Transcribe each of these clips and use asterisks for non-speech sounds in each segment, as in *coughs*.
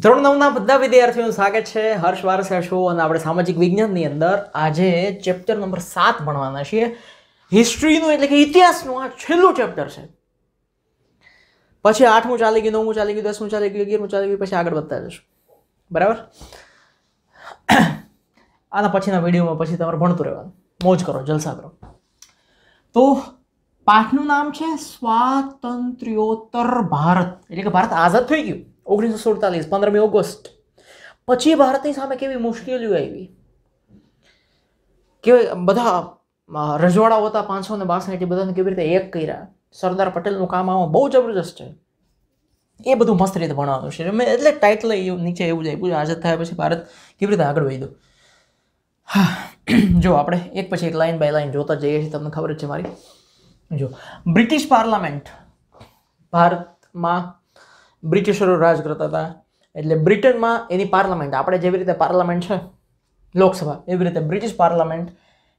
ધોરણ નવના બધા વિદ્યાર્થીઓનું સ્વાગત છે હર્ષ વારસિયા શો અને આપણે સામાજિક વિજ્ઞાનની અંદર આજે ચેપ્ટર નંબર સાત ભણવાના છીએ હિસ્ટ્રીનું એટલે કે ઇતિહાસનું આ છેલ્લું ચેપ્ટર છે પછી આઠમું ચાલી ગયું નવમું ચાલી ગયું દસમું ચાલી ગયું અગિયારમું ચાલી ગયું પછી આગળ વધતા જશું બરાબર આના પછીના વિડીયોમાં પછી તમારે ભણતું રહેવાનું મોજ કરો જલસા કરો તો પાઠનું નામ છે સ્વાતંત્ર્યોત્તર ભારત એટલે કે ભારત આઝાદ થઈ ગયું ઓગણીસો સુડતાલીસ પંદરમી ઓગસ્ટ પછી ભારતની સામે કેવી મુશ્કેલીઓ આવી કે બધા રજવાડાઓ હતા પાંચસો ને બાસઠ બધાને કેવી રીતે એક કર્યા સરદાર પટેલનું કામ આવું બહુ જબરજસ્ત છે એ બધું મસ્ત રીતે ભણવાનું છે મેં એટલે ટાઇટલ નીચે એવું જ આપ્યું આઝાદ થયા પછી ભારત કેવી રીતે આગળ વધ્યું હા જો આપણે એક પછી એક લાઇન બાય લાઇન જોતા જઈએ છીએ તમને ખબર જ છે મારી જો બ્રિટિશ પાર્લામેન્ટ ભારતમાં બ્રિટિશરો રાજ કરતા હતા એટલે બ્રિટનમાં એની પાર્લામેન્ટ આપણે જેવી રીતે પાર્લામેન્ટ છે લોકસભા એવી રીતે બ્રિટિશ પાર્લામેન્ટ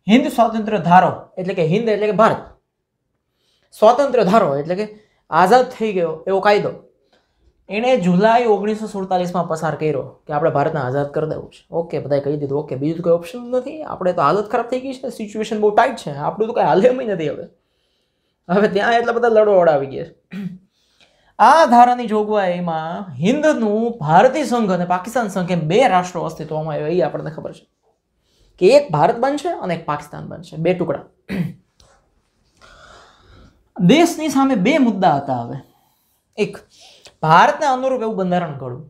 હિન્દ સ્વાતંત્ર્ય ધારો એટલે કે હિન્દ એટલે કે ભારત સ્વાતંત્ર્ય ધારો એટલે કે આઝાદ થઈ ગયો એવો કાયદો એણે જુલાઈ ઓગણીસો સુડતાલીસમાં પસાર કર્યો કે આપણે ભારતને આઝાદ કરી દેવું છે ઓકે બધાએ કહી દીધું ઓકે બીજું કોઈ ઓપ્શન નથી આપણે તો હાલત ખરાબ થઈ ગઈ છે સિચ્યુએશન બહુ ટાઈટ છે આપણું તો કાંઈ હાલ એમ નથી હવે હવે ત્યાં એટલા બધા લડોળ આવી ગયા છે આ ધારાની જોગવાઈમાં હિન્દનું ભારતીય સંઘ અને પાકિસ્તાન સંઘ એમ બે રાષ્ટ્રો અસ્તિત્વમાં આવ્યા એ આપણને ખબર છે કે એક ભારત બનશે અને એક પાકિસ્તાન બનશે બે ટુકડા દેશની સામે બે મુદ્દા હતા હવે એક ભારતને અનુરૂપ એવું બંધારણ ઘડવું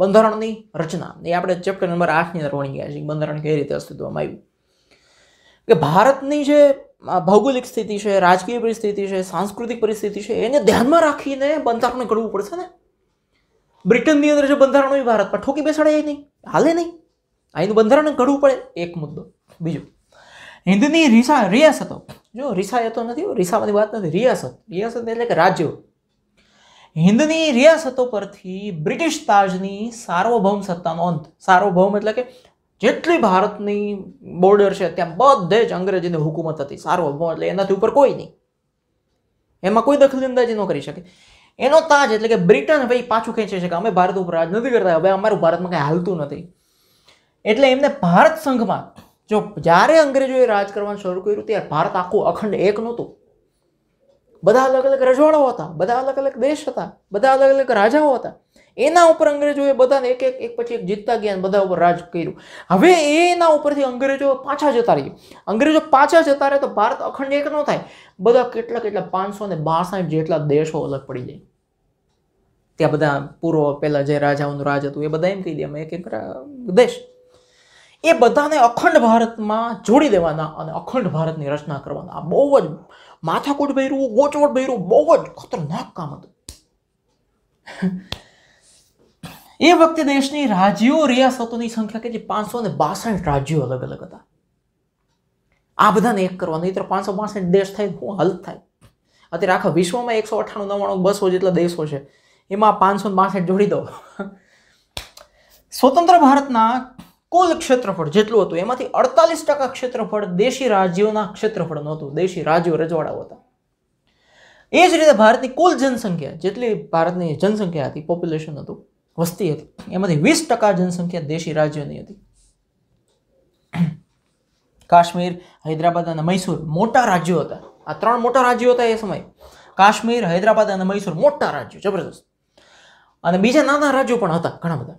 બંધારણની રચના એ આપણે ચેપ્ટર નંબર આઠની અંદર વણી ગયા છે બંધારણ કઈ રીતે અસ્તિત્વમાં આવ્યું કે ભારતની જે ભૌગોલિક સ્થિતિ છે રાજકીય પરિસ્થિતિ છે સાંસ્કૃતિક પરિસ્થિતિ છે એને ધ્યાનમાં રાખીને બંધારણને ઘડવું પડશે ને બ્રિટનની અંદર જો બંધારણ હોય ભારતમાં ઠોકી બેસાડે નહીં હાલે નહીં અહીંનું બંધારણ ઘડવું પડે એક મુદ્દો બીજો હિન્દની રિસા રિયાસતો જો રિસાયતો નથી રિસામાંથી વાત નથી રિયાસત રિયાસત એટલે કે રાજ્યો હિન્દની રિયાસતો પરથી બ્રિટિશ તાજની સાર્વભૌમ સત્તાનો અંત સાર્વભૌમ એટલે કે જેટલી ભારતની બોર્ડર છે ત્યાં બધે જ અંગ્રેજીની હુકુમત હતી સાર્વભૌમ એટલે એનાથી ઉપર કોઈ નહીં એમાં કોઈ દખલઅંદાજી ન કરી શકે એનો તાજ એટલે કે બ્રિટન ભાઈ પાછું ખેંચે છે કે અમે ભારત ઉપર રાજ નથી કરતા હવે અમારું ભારતમાં કંઈ હાલતું નથી એટલે એમને ભારત સંઘમાં જો જ્યારે અંગ્રેજોએ રાજ કરવાનું શરૂ કર્યું ત્યારે ભારત આખું અખંડ એક નહોતું બધા અલગ અલગ રજવાડાઓ હતા બધા અલગ અલગ દેશ હતા બધા અલગ અલગ રાજાઓ હતા એના ઉપર અંગ્રેજોએ બધાને એક એક એક પછી એક જીતતા ગયા અને બધા ઉપર રાજ કર્યું હવે એના ઉપરથી અંગ્રેજો પાછા જતા રહી અંગ્રેજો પાછા જતા રહે તો ભારત અખંડ એક ન થાય બધા કેટલા કેટલા પાંચસો ને બાસઠ જેટલા દેશો અલગ પડી જાય ત્યાં બધા પૂર્વ પહેલાં જે રાજાઓનું રાજ હતું એ બધા એમ કહી દે અમે એક એક દેશ એ બધાને અખંડ ભારતમાં જોડી દેવાના અને અખંડ ભારતની રચના કરવાના આ બહુ જ માથાકૂટ ભર્યું ગોચવટ ભર્યું બહુ જ ખતરનાક કામ હતું એ વખતે દેશની રાજ્યો રિયાસતોની સંખ્યા કે જે પાંચસો ને બાસઠ રાજ્યો અલગ અલગ હતા આ બધાને એક કરવા નહીં તો પાંચસો બાસઠ દેશ થાય શું હાલત થાય અત્યારે આખા વિશ્વમાં એકસો અઠ્ઠાણું નવ્વાણું બસો જેટલા દેશો છે એમાં પાંચસો બાસઠ જોડી દો સ્વતંત્ર ભારતના કુલ ક્ષેત્રફળ જેટલું હતું એમાંથી અડતાલીસ ટકા ક્ષેત્રફળ દેશી રાજ્યોના ક્ષેત્રફળ નહોતું દેશી રાજ્યો રજવાડાઓ હતા એ જ રીતે ભારતની કુલ જનસંખ્યા જેટલી ભારતની જનસંખ્યા હતી પોપ્યુલેશન હતું વસ્તી હતી એમાંથી વીસ ટકા જનસંખ્યા દેશી રાજ્યોની હતી કાશ્મીર હૈદરાબાદ અને મૈસૂર મોટા રાજ્યો હતા આ ત્રણ મોટા રાજ્યો હતા એ સમય કાશ્મીર હૈદરાબાદ અને મૈસૂર મોટા રાજ્યો જબરજસ્ત અને બીજા નાના રાજ્યો પણ હતા ઘણા બધા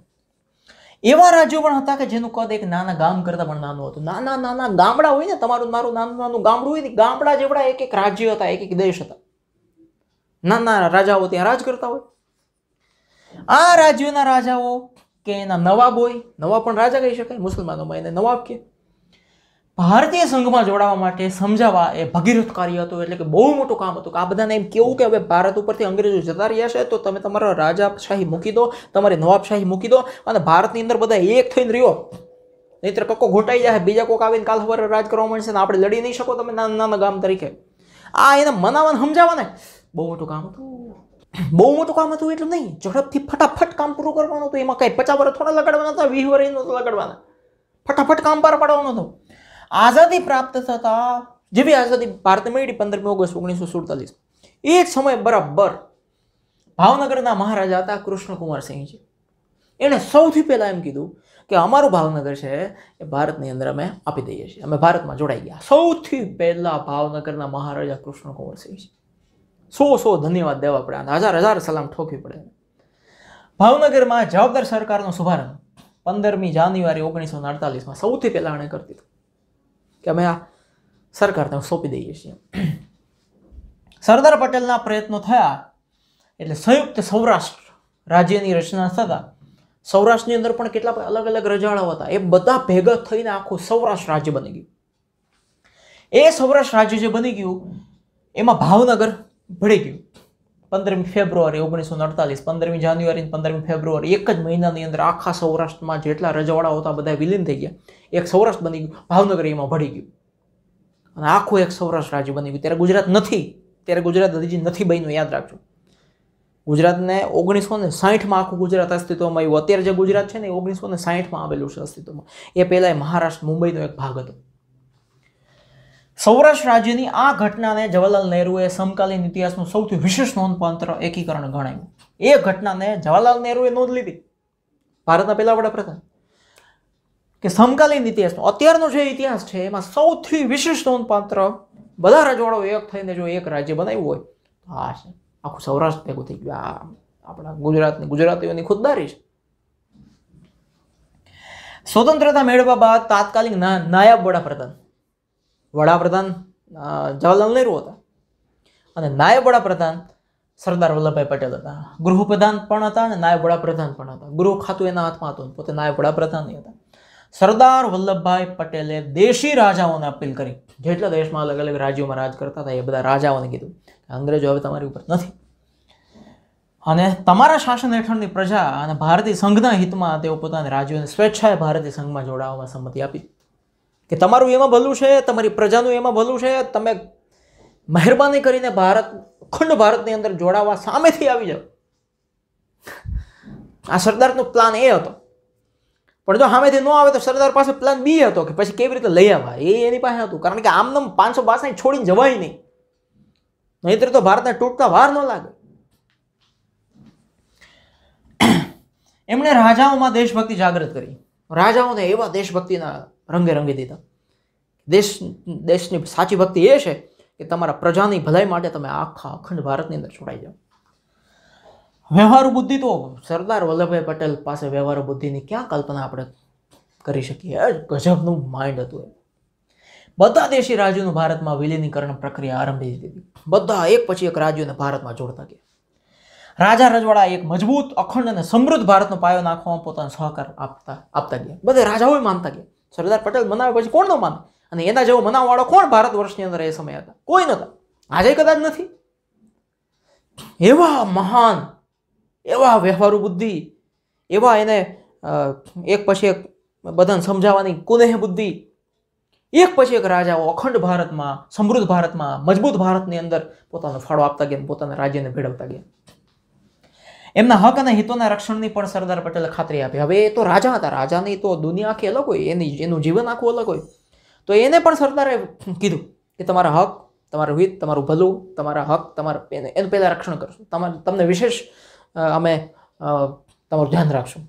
એવા રાજ્યો પણ હતા કે જેનું કદ એક નાના ગામ કરતાં પણ નાનું હતું નાના નાના ગામડા હોય ને તમારું મારું નાનું નાનું ગામડું હોય ને ગામડા જેવડા એક એક રાજ્ય હતા એક એક દેશ હતા નાના રાજાઓ ત્યાં રાજ કરતા હોય આ રાજ્યોના રાજાઓ કે એના નવાબ હોય નવાબ પણ રાજા કહી શકાય મુસલમાનોમાં એને નવાબ કે ભારતીય સંઘમાં જોડાવા માટે સમજાવવા એ ભગીરથ કાર્ય હતું એટલે કે બહુ મોટું કામ હતું કે આ બધાને એમ કેવું કે હવે ભારત ઉપરથી અંગ્રેજો જતા રહ્યા છે તો તમે તમારા રાજાશાહી મૂકી દો તમારી નવાબશાહી મૂકી દો અને ભારતની અંદર બધા એક થઈને રહ્યો નહીંતર કક્કો ઘોટાઈ જાય બીજા કોઈક આવીને કાલ સવારે રાજ કરવા માંડશે ને આપણે લડી નહીં શકો તમે નાના નાના ગામ તરીકે આ એને મનાવવાને સમજાવવાને બહુ મોટું કામ હતું બહુ મોટું કામ હતું એટલું નહીં ઝડપથી ફટાફટ કામ પૂરું કરવાનું હતું એમાં કંઈ પચાસ વર્ષ થોડા લગાડવાના હતા વીસ વર્ષ નહોતા લગાડવાના ફટાફટ કામ પાર પાડવાનું હતું આઝાદી પ્રાપ્ત થતા જેવી આઝાદી ભારત મેળવી પંદરમી ઓગસ્ટ ઓગણીસો સુડતાલીસ એ જ સમય બરાબર ભાવનગરના મહારાજા હતા કૃષ્ણકુમારસિંહજી એણે સૌથી પહેલાં એમ કીધું કે અમારું ભાવનગર છે એ ભારતની અંદર અમે આપી દઈએ છીએ અમે ભારતમાં જોડાઈ ગયા સૌથી પહેલાં ભાવનગરના મહારાજા કૃષ્ણકુમારસિંહજી સો સો ધન્યવાદ દેવા પડે અને હજાર હજાર સલામ ઠોકવી પડે ભાવનગરમાં જવાબદાર સરકારનો શુભારંભ પંદરમી જાન્યુઆરી ઓગણીસો અડતાલીસમાં સૌથી પહેલાં એણે કરી દીધો કે અમે આ સરકારને સોંપી દઈએ છીએ સરદાર પટેલના પ્રયત્નો થયા એટલે સંયુક્ત સૌરાષ્ટ્ર રાજ્યની રચના થતાં સૌરાષ્ટ્રની અંદર પણ કેટલા અલગ અલગ રજાડાઓ હતા એ બધા ભેગા થઈને આખું સૌરાષ્ટ્ર રાજ્ય બની ગયું એ સૌરાષ્ટ્ર રાજ્ય જે બની ગયું એમાં ભાવનગર ભળી ગયું પંદરમી ફેબ્રુઆરી ઓગણીસો અડતાલીસ પંદરમી જાન્યુઆરી પંદરમી ફેબ્રુઆરી એક જ મહિનાની અંદર આખા સૌરાષ્ટ્રમાં જેટલા રજવાડાઓ હતા બધા વિલીન થઈ ગયા એક સૌરાષ્ટ્ર બની ગયું ભાવનગર એમાં ભળી ગયું અને આખું એક સૌરાષ્ટ્ર રાજ્ય બની ગયું ત્યારે ગુજરાત નથી ત્યારે ગુજરાત હજી નથી બન્યું યાદ રાખજો ગુજરાતને ઓગણીસો ને સાહીઠમાં આખું ગુજરાત અસ્તિત્વમાં આવ્યું અત્યારે જે ગુજરાત છે ને એ ઓગણીસો ને સાહીઠમાં આવેલું છે અસ્તિત્વમાં એ પહેલાં મહારાષ્ટ્ર મુંબઈનો એક ભાગ હતો સૌરાષ્ટ્ર રાજ્યની આ ઘટનાને જવાહરલાલ નહેરુએ સમકાલીન ઇતિહાસનું સૌથી વિશેષ નોંધપાત્ર એકીકરણ ગણાયું એ ઘટનાને જવાહરલાલ નહેરુએ નોંધ લીધી ભારતના પહેલા વડાપ્રધાન કે સમકાલીન ઇતિહાસનો અત્યારનો જે ઇતિહાસ છે એમાં સૌથી વિશેષ નોંધપાત્ર બધા રજવાડો એક થઈને જો એક રાજ્ય બનાવ્યું હોય તો આ છે આખું સૌરાષ્ટ્ર ભેગું થઈ ગયું આ આપણા ગુજરાતની ગુજરાતીઓની ખુદદારી છે સ્વતંત્રતા મેળવવા બાદ તાત્કાલિક નાયબ વડાપ્રધાન વડાપ્રધાન જવાહરલાલ નહેરુ હતા અને નાયબ વડાપ્રધાન સરદાર વલ્લભભાઈ પટેલ હતા ગૃહપ્રધાન પણ હતા અને નાયબ વડાપ્રધાન પણ હતા ગૃહ ખાતું એના હાથમાં હતું પોતે નાયબ વડાપ્રધાન નહીં હતા સરદાર વલ્લભભાઈ પટેલે દેશી રાજાઓને અપીલ કરી જેટલા દેશમાં અલગ અલગ રાજ્યોમાં રાજ કરતા હતા એ બધા રાજાઓને કીધું અંગ્રેજો હવે તમારી ઉપર નથી અને તમારા શાસન હેઠળની પ્રજા અને ભારતીય સંઘના હિતમાં તેઓ પોતાના રાજ્યોને સ્વેચ્છાએ ભારતીય સંઘમાં જોડાવામાં સંમતિ આપી કે તમારું એમાં ભલું છે તમારી પ્રજાનું એમાં ભલું છે તમે મહેરબાની કરીને ભારત અખંડ ભારતની અંદર જોડાવા સામેથી આવી જાઓ આ સરદારનો પ્લાન એ હતો પણ જો સામેથી ન આવે તો સરદાર પાસે પ્લાન બી હતો કે પછી કેવી રીતે લઈ આવવા એ એની પાસે હતું કારણ કે આમનામ પાંચસો બાસઠ છોડીને જવાય નહીં નહીંતર તો ભારતને તૂટતા વાર ન લાગે એમણે રાજાઓમાં દેશભક્તિ જાગૃત કરી રાજાઓને એવા દેશભક્તિના રંગે રંગી દીધા દેશ દેશની સાચી ભક્તિ એ છે કે તમારા પ્રજાની ભલાઈ માટે તમે આખા અખંડ ભારતની અંદર જોડાઈ જાઓ વ્યવહાર બુદ્ધિ તો સરદાર વલ્લભભાઈ પટેલ પાસે વ્યવહાર બુદ્ધિની ક્યાં કલ્પના આપણે કરી શકીએ ગજબનું માઇન્ડ હતું એ બધા દેશી રાજ્યોનું ભારતમાં વિલીનીકરણ પ્રક્રિયા આરંભી દીધી બધા એક પછી એક રાજ્યોને ભારતમાં જોડતા ગયા રાજા રજવાડા એક મજબૂત અખંડ અને સમૃદ્ધ ભારતનો પાયો નાખવામાં પોતાનો સહકાર આપતા આપતા ગયા બધા રાજાઓએ માનતા ગયા સરદાર પટેલ મનાવે પછી કોણ ન માને અને એના જેવો મનાવવાળો કોણ ભારત વર્ષની અંદર એ સમય હતા કોઈ નહોતા આજે કદાચ નથી એવા મહાન એવા વ્યવહારુ બુદ્ધિ એવા એને એક પછી એક બધાને સમજાવવાની કુનેહ બુદ્ધિ એક પછી એક રાજાઓ અખંડ ભારતમાં સમૃદ્ધ ભારતમાં મજબૂત ભારતની અંદર પોતાનો ફાળો આપતા ગયા પોતાના રાજ્યને ભેળવતા ગયા એમના હક અને હિતોના રક્ષણની પણ સરદાર પટેલે ખાતરી આપી હવે એ તો રાજા હતા રાજાની તો દુનિયા આખી અલગ હોય એની એનું જીવન આખું અલગ હોય તો એને પણ સરદારે કીધું કે તમારા હક તમારું હિત તમારું ભલું તમારા હક તમારા એનું પહેલાં રક્ષણ કરશું તમારે તમને વિશેષ અમે તમારું ધ્યાન રાખશું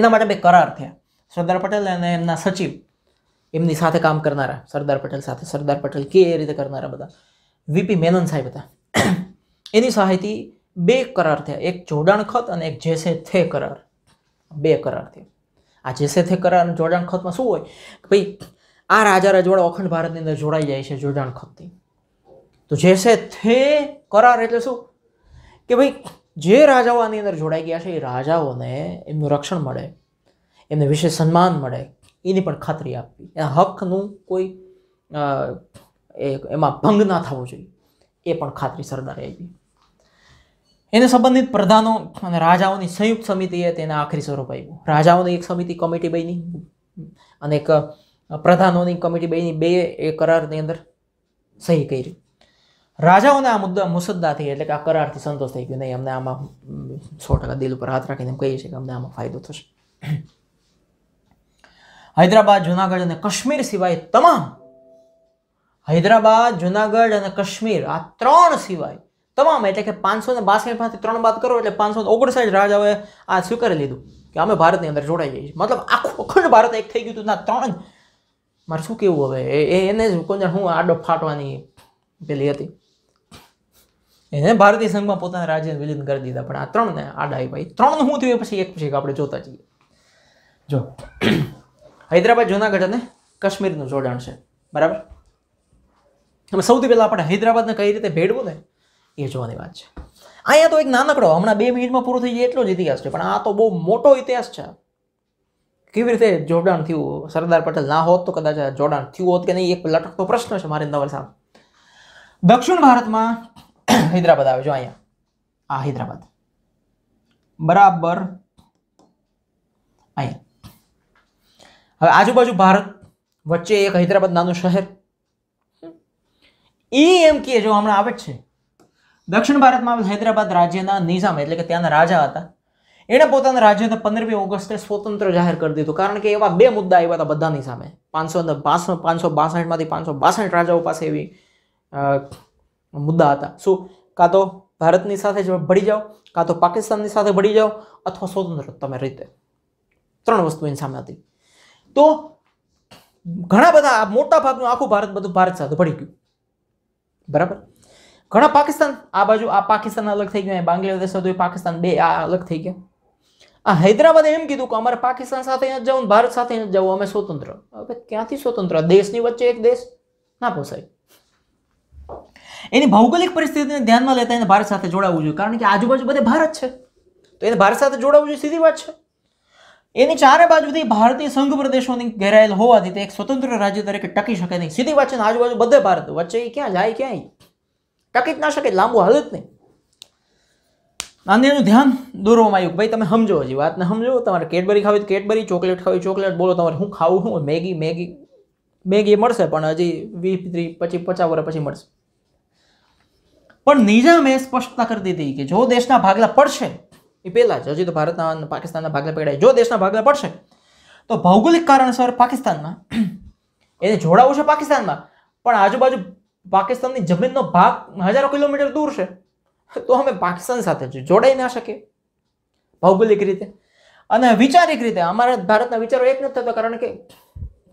એના માટે બે કરાર થયા સરદાર પટેલ અને એમના સચિવ એમની સાથે કામ કરનારા સરદાર પટેલ સાથે સરદાર પટેલ કે એ રીતે કરનારા બધા વીપી મેનન સાહેબ હતા એની સહાયથી બે કરાર થયા એક જોડાણ ખત અને એક જેસે થે કરાર બે કરાર થયા આ જેસે થે કરાર અને જોડાણ ખતમાં શું હોય કે ભાઈ આ રાજા રજવાડા અખંડ ભારતની અંદર જોડાઈ જાય છે જોડાણ ખતથી તો જેસે થે કરાર એટલે શું કે ભાઈ જે રાજાઓ આની અંદર જોડાઈ ગયા છે એ રાજાઓને એમનું રક્ષણ મળે એમને વિશે સન્માન મળે એની પણ ખાતરી આપવી એના હકનું કોઈ એમાં ભંગ ના થવો જોઈએ એ પણ ખાતરી સરદારે આપી એને સંબંધિત પ્રધાનો અને રાજાઓની સંયુક્ત સમિતિએ તેને આખરી સ્વરૂપ આવ્યું રાજાઓની એક સમિતિ કમિટી બની અને એક પ્રધાનોની કમિટી બની બે એ કરારની અંદર સહી કરી રાજાઓને આ મુદ્દા મુસદ્દાથી એટલે કે આ કરારથી સંતોષ થઈ ગયો નહીં અમને આમાં સો ટકા દિલ ઉપર હાથ રાખીને એમ કહીએ છીએ કે અમને આમાં ફાયદો થશે હૈદરાબાદ જુનાગઢ અને કાશ્મીર સિવાય તમામ હૈદરાબાદ જુનાગઢ અને કાશ્મીર આ ત્રણ સિવાય તમામ એટલે કે પાંચસો ને બાસઠમાંથી ત્રણ બાદ કરો એટલે પાંચસો ઓગણસાઠ રાજાઓએ આ સ્વીકારી લીધું કે અમે ભારતની અંદર જોડાઈ જઈએ મતલબ આખું અખંડ ભારત એક થઈ ગયું હતું ના ત્રણ મારે શું કેવું હવે એ એને જ કોઈ હું આડો ફાટવાની પેલી હતી એને ભારતીય સંઘમાં પોતાના રાજ્યને વિલીન કરી દીધા પણ આ ત્રણને આડા આવી ભાઈ ત્રણ હું થયું પછી એક પછી આપણે જોતા જઈએ જો *clears throat* હૈદરાબાદ જુનાગઢ અને કાશ્મીરનું જોડાણ છે બરાબર સૌથી પહેલાં આપણે હૈદરાબાદને કઈ રીતે ભેળવું ને એ જોવાની વાત છે અહીંયા તો એક નાનકડો હમણાં બે મિનિટમાં પૂરો થઈ જાય એટલો જ ઇતિહાસ છે પણ આ તો બહુ મોટો ઇતિહાસ છે કેવી રીતે જોડાણ થયું સરદાર પટેલ ના હોત તો કદાચ જોડાણ થયું હોત કે નહીં એક લટકતો પ્રશ્ન છે મારે તમારી સામે દક્ષિણ ભારતમાં *clears throat* હૈદરાબાદ આવે જો અહીંયા આ હૈદરાબાદ બરાબર અહીંયા હવે આજુબાજુ ભારત વચ્ચે એક હૈદરાબાદ નાનું શહેર એ એમ કે જો હમણાં આવે જ છે દક્ષિણ ભારતમાં આવેલ હૈદરાબાદ રાજ્યના નિઝામ એટલે કે ત્યાંના રાજા હતા એણે પોતાના રાજ્યને પંદરમી ઓગસ્ટે સ્વતંત્ર જાહેર કરી દીધું કારણ કે એવા બે મુદ્દા આવ્યા હતા બધાની સામે પાંચસો પાંચસો બાસઠમાંથી પાંચસો બાસઠ રાજાઓ પાસે એવી મુદ્દા હતા શું કાં તો ભારતની સાથે જ ભળી જાઓ કાં તો પાકિસ્તાનની સાથે ભળી જાઓ અથવા સ્વતંત્ર તમે રીતે ત્રણ વસ્તુ એની સામે હતી તો ઘણા બધા મોટા ભાગનું આખું ભારત બધું ભારત સાથે ભળી ગયું બરાબર ઘણા પાકિસ્તાન આ બાજુ આ પાકિસ્તાન અલગ થઈ ગયું બાંગ્લાદેશ હતું પાકિસ્તાન બે આ અલગ થઈ ગયા આ હૈદરાબાદે એમ કીધું કે અમારે પાકિસ્તાન સાથે જ જવું ભારત સાથે જ જવું અમે સ્વતંત્ર હવે ક્યાંથી સ્વતંત્ર દેશની વચ્ચે એક દેશ ના પોસાય એની ભૌગોલિક પરિસ્થિતિને ધ્યાનમાં લેતા એને ભારત સાથે જોડાવવું જોઈએ કારણ કે આજુબાજુ બધે ભારત છે તો એને ભારત સાથે જોડાવવું જોઈએ સીધી વાત છે એની ચારે બાજુથી ભારતીય સંઘ પ્રદેશોની ઘેરાયેલ હોવાથી તે એક સ્વતંત્ર રાજ્ય તરીકે ટકી શકે નહીં સીધી વાત છે આજુબાજુ બધે ભારત વચ્ચે ક્યાં જાય ક્યાંય ટકી જ ના શકે લાંબુ હાલત નહીં આની એનું ધ્યાન દોરવામાં આવ્યું ભાઈ તમે સમજો હજી વાતને સમજો તમારે કેડબરી ખાવી તો કેડબરી ચોકલેટ ખાવી ચોકલેટ બોલો તમારે હું ખાવું હું મેગી મેગી મેગી મળશે પણ હજી વીસ ત્રીસ પછી પચાસ વર્ષ પછી મળશે પણ નિઝામે સ્પષ્ટતા કરી દીધી કે જો દેશના ભાગલા પડશે એ પહેલાં જ હજી તો ભારતના પાકિસ્તાનના ભાગલા પડ્યા જો દેશના ભાગલા પડશે તો ભૌગોલિક કારણસર પાકિસ્તાનમાં *clears throat* એને જોડાવું છે પાકિસ્તાનમાં પણ આજુબાજુ પાકિસ્તાનની જમીનનો ભાગ હજારો કિલોમીટર દૂર છે તો અમે પાકિસ્તાન સાથે જોડાઈ ના શકીએ ભૌગોલિક રીતે અને વિચારિક રીતે અમારા ભારતના વિચારો એક નથી થતા કારણ કે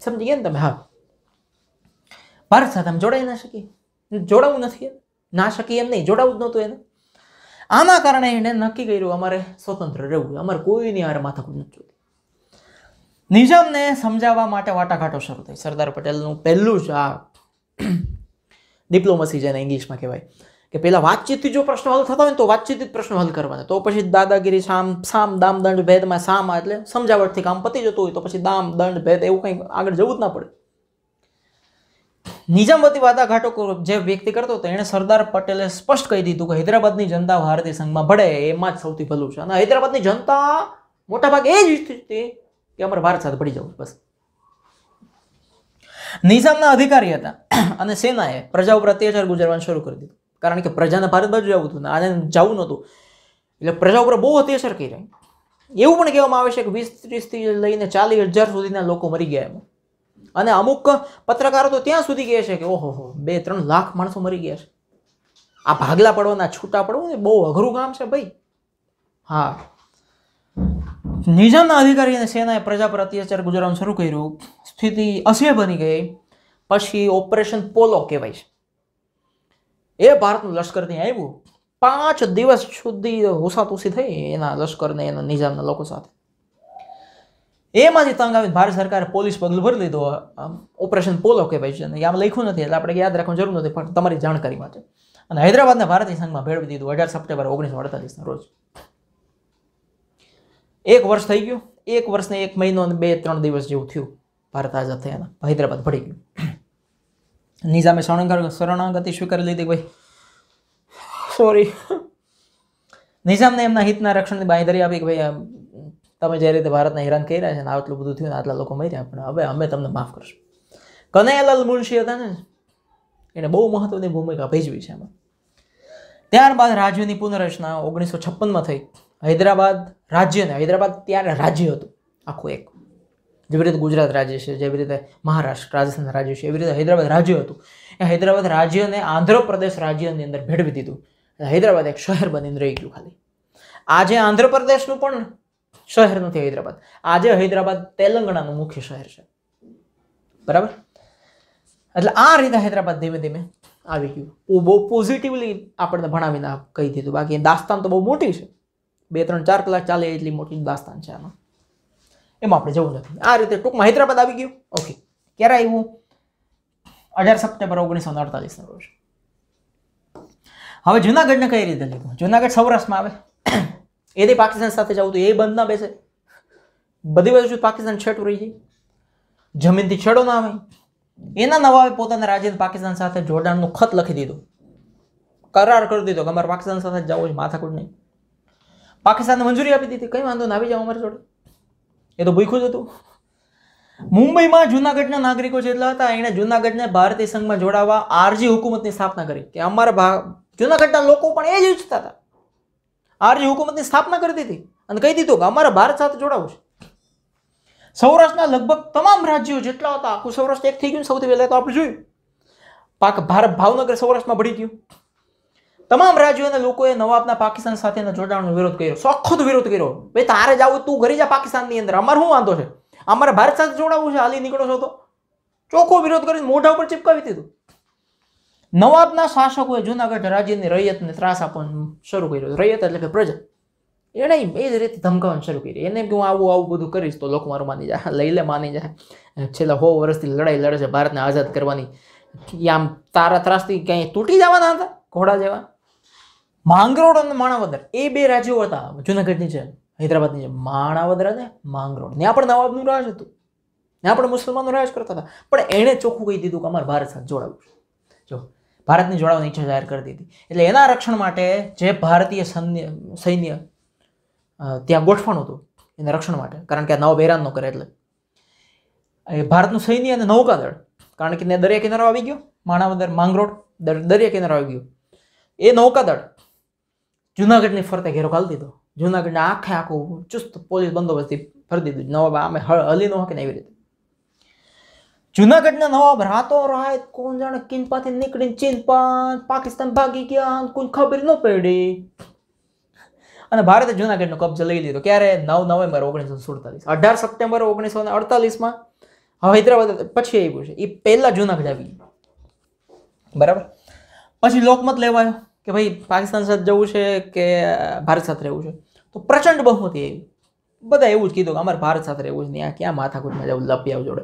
સમજી ગયા ને તમે હા ભારત સાથે અમે જોડાઈ ના શકીએ જોડાવું નથી ના શકીએ એમ નહીં જોડાવું જ નહોતું એને આના કારણે એણે નક્કી કર્યું અમારે સ્વતંત્ર રહેવું અમારે કોઈની હારે માથાકૂટ નથી જોતી નિઝામને સમજાવવા માટે વાટાઘાટો શરૂ થઈ સરદાર પટેલનું પહેલું જ આ ડિપ્લોમસી જેને ઇંગ્લિશમાં કહેવાય કે પહેલાં વાતચીતથી જો પ્રશ્ન હલ થતા હોય ને તો વાતચીતથી પ્રશ્ન હલ કરવાના તો પછી દાદાગીરી સામ સામ દામ દંડ ભેદમાં સામ એટલે સમજાવટથી કામ પતી જતું હોય તો પછી દામ દંડ ભેદ એવું કંઈ આગળ જવું જ ના પડે નિજામતી વાદાઘાટો જે વ્યક્તિ કરતો હતો એણે સરદાર પટેલે સ્પષ્ટ કહી દીધું કે હૈદરાબાદની જનતા ભારતીય સંઘમાં ભળે એમાં જ સૌથી ભલું છે અને હૈદરાબાદની જનતા મોટાભાગે એ જ ઈચ્છતી કે અમારે ભારત સાથે ભળી જવું બસ નિઝામના અધિકારી હતા અને સેનાએ પ્રજા ઉપર અત્યાચાર ગુજારવાનું શરૂ કરી દીધું કારણ કે પ્રજાને ભારત બાજુ જવું હતું ને આને જવું નહોતું એટલે પ્રજા ઉપર બહુ અત્યાચાર કરી એવું પણ કહેવામાં આવે છે કે વીસ ત્રીસથી લઈને ચાલીસ હજાર સુધીના લોકો મરી ગયા એમાં અને અમુક પત્રકારો તો ત્યાં સુધી કહે છે કે ઓહો બે ત્રણ લાખ માણસો મરી ગયા છે આ ભાગલા પડવાના છૂટા પડવું ને બહુ અઘરું કામ છે ભાઈ હા નિઝામના અધિકારી અને સેનાએ પ્રજા પર અત્યાચાર ગુજારવાનું શરૂ કર્યું સ્થિતિ અસહ્ય બની ગઈ પછી ઓપરેશન પોલો કહેવાય છે એ ભારતનું લશ્કર ત્યાં આવ્યું પાંચ દિવસ સુધી હુસાતુસી થઈ એના લશ્કરને એના નિઝામના લોકો સાથે એમાંથી તંગ આવીને ભારત સરકારે પોલીસ પગલું ભરી લીધું ઓપરેશન પોલો કહેવાય છે અને આમ લખ્યું નથી એટલે આપણે યાદ રાખવાની જરૂર નથી પણ તમારી જાણકારી માટે અને હૈદરાબાદને ભારતીય સંઘમાં ભેળવી દીધું અઢાર સપ્ટેમ્બર ઓગણીસો અડતાલીસના રોજ એક વર્ષ થઈ ગયું એક વર્ષને એક મહિનો અને બે ત્રણ દિવસ જેવું થયું ભારત આઝાદ થયા હૈદરાબાદ ભળી ગયું નિઝામે શરણગર શરણાગતિ સ્વીકારી લીધી ભાઈ સોરી નિઝામને એમના હિતના રક્ષણની બાંધરી આપી કે ભાઈ તમે જે રીતે ભારતને હેરાન કરી રહ્યા છે ને આટલું બધું થયું ને આટલા લોકો મર્યા પણ હવે અમે તમને માફ કરશું કનૈયાલાલ મુનશી હતા ને એને બહુ મહત્વની ભૂમિકા ભજવી છે એમાં ત્યારબાદ રાજ્યની પુનઃરચના ઓગણીસો છપ્પનમાં થઈ હૈદરાબાદ રાજ્ય રાજ્યને હૈદરાબાદ ત્યારે રાજ્ય હતું આખું એક જેવી રીતે ગુજરાત રાજ્ય છે જેવી રીતે મહારાષ્ટ્ર રાજસ્થાન રાજ્ય છે એવી રીતે હૈદરાબાદ રાજ્ય હતું એ હૈદરાબાદ રાજ્યને આંધ્રપ્રદેશ રાજ્યની અંદર ભેળવી દીધું હૈદરાબાદ એક શહેર બનીને રહી ગયું ખાલી આજે આંધ્રપ્રદેશનું પણ શહેર નથી હૈદરાબાદ આજે હૈદરાબાદ તેલંગણાનું મુખ્ય શહેર છે બરાબર એટલે આ રીતે હૈદરાબાદ ધીમે ધીમે આવી ગયું બહુ પોઝિટિવલી આપણને ભણાવીને કહી દીધું બાકી દાસ્તાન તો બહુ મોટી છે બે ત્રણ ચાર કલાક ચાલે એટલી મોટી દાસ્તાન છે આમાં એમાં આપણે જવું નથી આ રીતે ટૂંકમાં હૈદરાબાદ આવી ગયું ઓકે ક્યારે આવ્યું અઢાર સપ્ટેમ્બર ઓગણીસો અડતાલીસના રોજ હવે જુનાગઢને કઈ રીતે લીધું જુનાગઢ સૌરાષ્ટ્રમાં આવે એથી પાકિસ્તાન સાથે જવું તો એ બંધ ના બેસે બધી બાજુ પાકિસ્તાન છેટું રહી જાય જમીનથી છેડો ના આવે એના નવાબે પોતાના રાજ્યને પાકિસ્તાન સાથે જોડાણનું ખત લખી દીધું કરાર કરી દીધો કે અમારે પાકિસ્તાન સાથે જવું છે માથાકૂટ નહીં પાકિસ્તાનને મંજૂરી આપી દીધી કંઈ વાંધો ના આવી જાઓ અમારી જોડે એ તો ભૂખ્યું જ હતું મુંબઈમાં જૂનાગઢના નાગરિકો જેટલા હતા એણે જૂનાગઢને ભારતીય સંઘમાં જોડાવા આરજી હુકુમતની સ્થાપના કરી કે અમારા ભા જૂનાગઢના લોકો પણ એ જ ઈચ્છતા હતા આરજી હુકુમતની સ્થાપના કરી દીધી અને કહી દીધું કે અમારા ભારત સાથે જોડાવું છે સૌરાષ્ટ્રના લગભગ તમામ રાજ્યો જેટલા હતા આખું સૌરાષ્ટ્ર એક થઈ ગયું સૌથી પહેલાં તો આપણે જોયું પાક ભારત ભાવનગર સૌરાષ્ટ્રમાં ભળી ગયું તમામ રાજ્યોના લોકોએ નવાબના પાકિસ્તાન સાથેનો જોડાણનો વિરોધ કર્યો સખત વિરોધ કર્યો ભાઈ તારે જવું તું ઘરે જા પાકિસ્તાનની અંદર અમારે શું વાંધો છે અમારે ભારત સાથે જોડાવું છે હાલી નીકળો છો તો ચોખ્ખો વિરોધ કરીને મોઢા ઉપર ચિપકાવી દીધું નવાબના શાસકોએ જૂનાગઢ રાજ્યની રૈયતને ત્રાસ આપવાનું શરૂ કર્યું રૈયત એટલે કે પ્રજા એણે એ જ રીતે ધમકાવવાનું શરૂ કર્યું એને કે હું આવું આવું બધું કરીશ તો લોકો મારું માની જાય લઈ લે માની જાય છેલ્લા હો વર્ષથી લડાઈ લડે છે ભારતને આઝાદ કરવાની આમ તારા ત્રાસથી ક્યાંય તૂટી જવાના હતા ઘોડા જેવા માંગરોળ અને માણાવદર એ બે રાજ્યો હતા જુનાગઢની છે હૈદરાબાદની છે માણાવદર અને માંગરોળ ત્યાં પણ નવાબનું રાજ હતું ત્યાં પણ મુસલમાનો રાજ કરતા હતા પણ એણે ચોખ્ખું કહી દીધું કે અમારે ભારત સાથે જોડાવું છે જો ભારતને જોડાવાની ઈચ્છા જાહેર કરી દીધી એટલે એના રક્ષણ માટે જે ભારતીય સૈન્ય સૈન્ય ત્યાં ગોઠવાનું હતું એના રક્ષણ માટે કારણ કે આ નવાબ હેરાન કરે એટલે એ ભારતનું સૈન્ય અને નૌકાદળ કારણ કે દરિયા કિનારો આવી ગયો માણાવદર માંગરોળ દર દરિયા કિનારો આવી ગયો એ નૌકાદળ જુનાગઢની ફરતે ઘેરો કાઢી દીધો જુનાગઢને આખે આખું ચુસ્ત પોલીસ બંદોબસ્તી ફરી દીધું નવાબ આમે હલી ન કે એવી રીતે જુનાગઢના નવાબ રાતો રાત કોણ જાણે કિનપાથી નીકળીને ચીનપાન પાકિસ્તાન ભાગી ગયા કોઈ ખબર ન પડી અને ભારતે જુનાગઢનો કબજો લઈ લીધો ક્યારે નવ નવેમ્બર ઓગણીસો સુડતાલીસ અઢાર સપ્ટેમ્બર ઓગણીસો ને અડતાલીસમાં હૈદરાબાદ પછી આવ્યું છે એ પહેલાં જુનાગઢ આવી બરાબર પછી લોકમત લેવાયો કે ભાઈ પાકિસ્તાન સાથે જવું છે કે ભારત સાથે રહેવું છે તો પ્રચંડ બહુમતી આવી બધા એવું જ કીધું કે અમારે ભારત સાથે રહેવું જ નહીં આ ક્યાં માથાકૂટમાં જવું લપિયાવ જોડે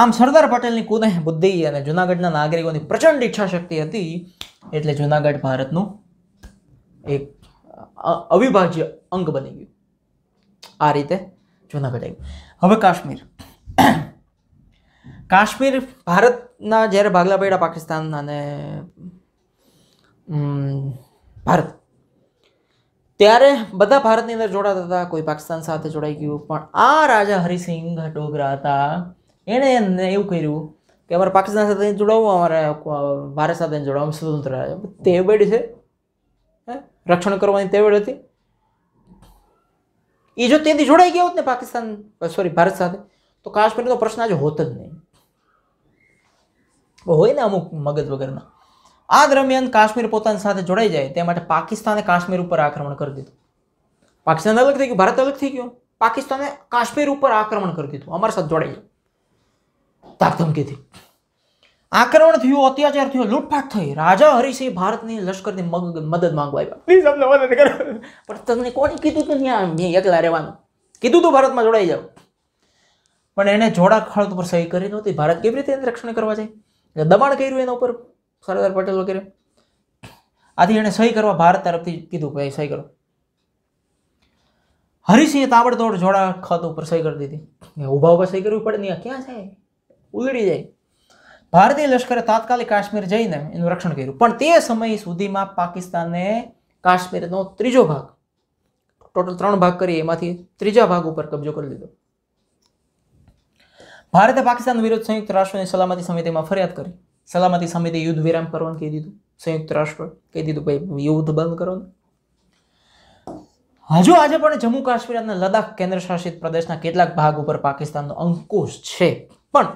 આમ સરદાર પટેલની કુદેહ બુદ્ધિ અને જૂનાગઢના નાગરિકોની પ્રચંડ ઈચ્છા શક્તિ હતી એટલે જૂનાગઢ ભારતનું એક અવિભાજ્ય અંગ બની ગયું આ રીતે જૂનાગઢ આવ્યું હવે કાશ્મીર કાશ્મીર ભારતના જ્યારે ભાગલા પડ્યા પાકિસ્તાન અને ભારત ત્યારે બધા ભારતની અંદર જોડાતા હતા કોઈ પાકિસ્તાન સાથે જોડાઈ ગયું પણ આ રાજા હરિસિંહ ડોગરા હતા એણે એવું કર્યું કે અમારે પાકિસ્તાન સાથે જોડાવવું અમારે ભારત સાથે જોડાવવું સ્વતંત્ર તે તેવડ છે રક્ષણ કરવાની તેવડ હતી એ જો તેથી જોડાઈ ગયા હોત ને પાકિસ્તાન સોરી ભારત સાથે તો કાશ્મીરનો પ્રશ્ન આજે હોત જ નહીં હોય ને અમુક મગજ વગરના આ દરમિયાન કાશ્મીર પોતાની સાથે જોડાઈ જાય તે માટે પાકિસ્તાને કાશ્મીર ઉપર આક્રમણ કરી દીધું પાકિસ્તાન અલગ થઈ ગયું ભારત અલગ થઈ ગયું પાકિસ્તાને કાશ્મીર ઉપર આક્રમણ કરી દીધું અમારી સાથે જોડાઈ ગયું તાકધમકીથી આક્રમણ થયું અત્યાચાર થયો લૂંટફાટ થઈ રાજા હરિસિંહ ભારતની લશ્કરની મદદ માંગવા આવ્યા મદદ કરો પણ તમને કોને કીધું હતું ત્યાં મેં એકલા રહેવાનું કીધું હતું ભારતમાં જોડાઈ જાવ પણ એને જોડા ખાળત ઉપર સહી કરી નહોતી ભારત કેવી રીતે રક્ષણ કરવા જાય એટલે દબાણ કર્યું એના ઉપર સરદાર પટેલ વગેરે આથી એણે સહી કરવા ભારત તરફથી કીધું કે સહી કરો હરિસિંહે તાબડતોડ જોડા ખત ઉપર સહી કરી દીધી ઊભા ઉભા સહી કરવી પડે નહીં ક્યાં જાય ઉલડી જાય ભારતીય લશ્કરે તાત્કાલિક કાશ્મીર જઈને એનું રક્ષણ કર્યું પણ તે સમય સુધીમાં પાકિસ્તાને કાશ્મીરનો ત્રીજો ભાગ ટોટલ ત્રણ ભાગ કરી એમાંથી ત્રીજા ભાગ ઉપર કબજો કરી લીધો ભારતે પાકિસ્તાન વિરુદ્ધ સંયુક્ત રાષ્ટ્રની સલામતી સમિતિમાં ફરિયાદ કરી સલામતી સમિતિ યુદ્ધ વિરામ કરવાનું કહી દીધું સંયુક્ત રાષ્ટ્ર કહી દીધું ભાઈ યુદ્ધ બંધ કરવાનું હજુ આજે પણ જમ્મુ કાશ્મીર અને લદાખ કેન્દ્રશાસિત પ્રદેશના કેટલાક ભાગ ઉપર પાકિસ્તાનનો અંકુશ છે પણ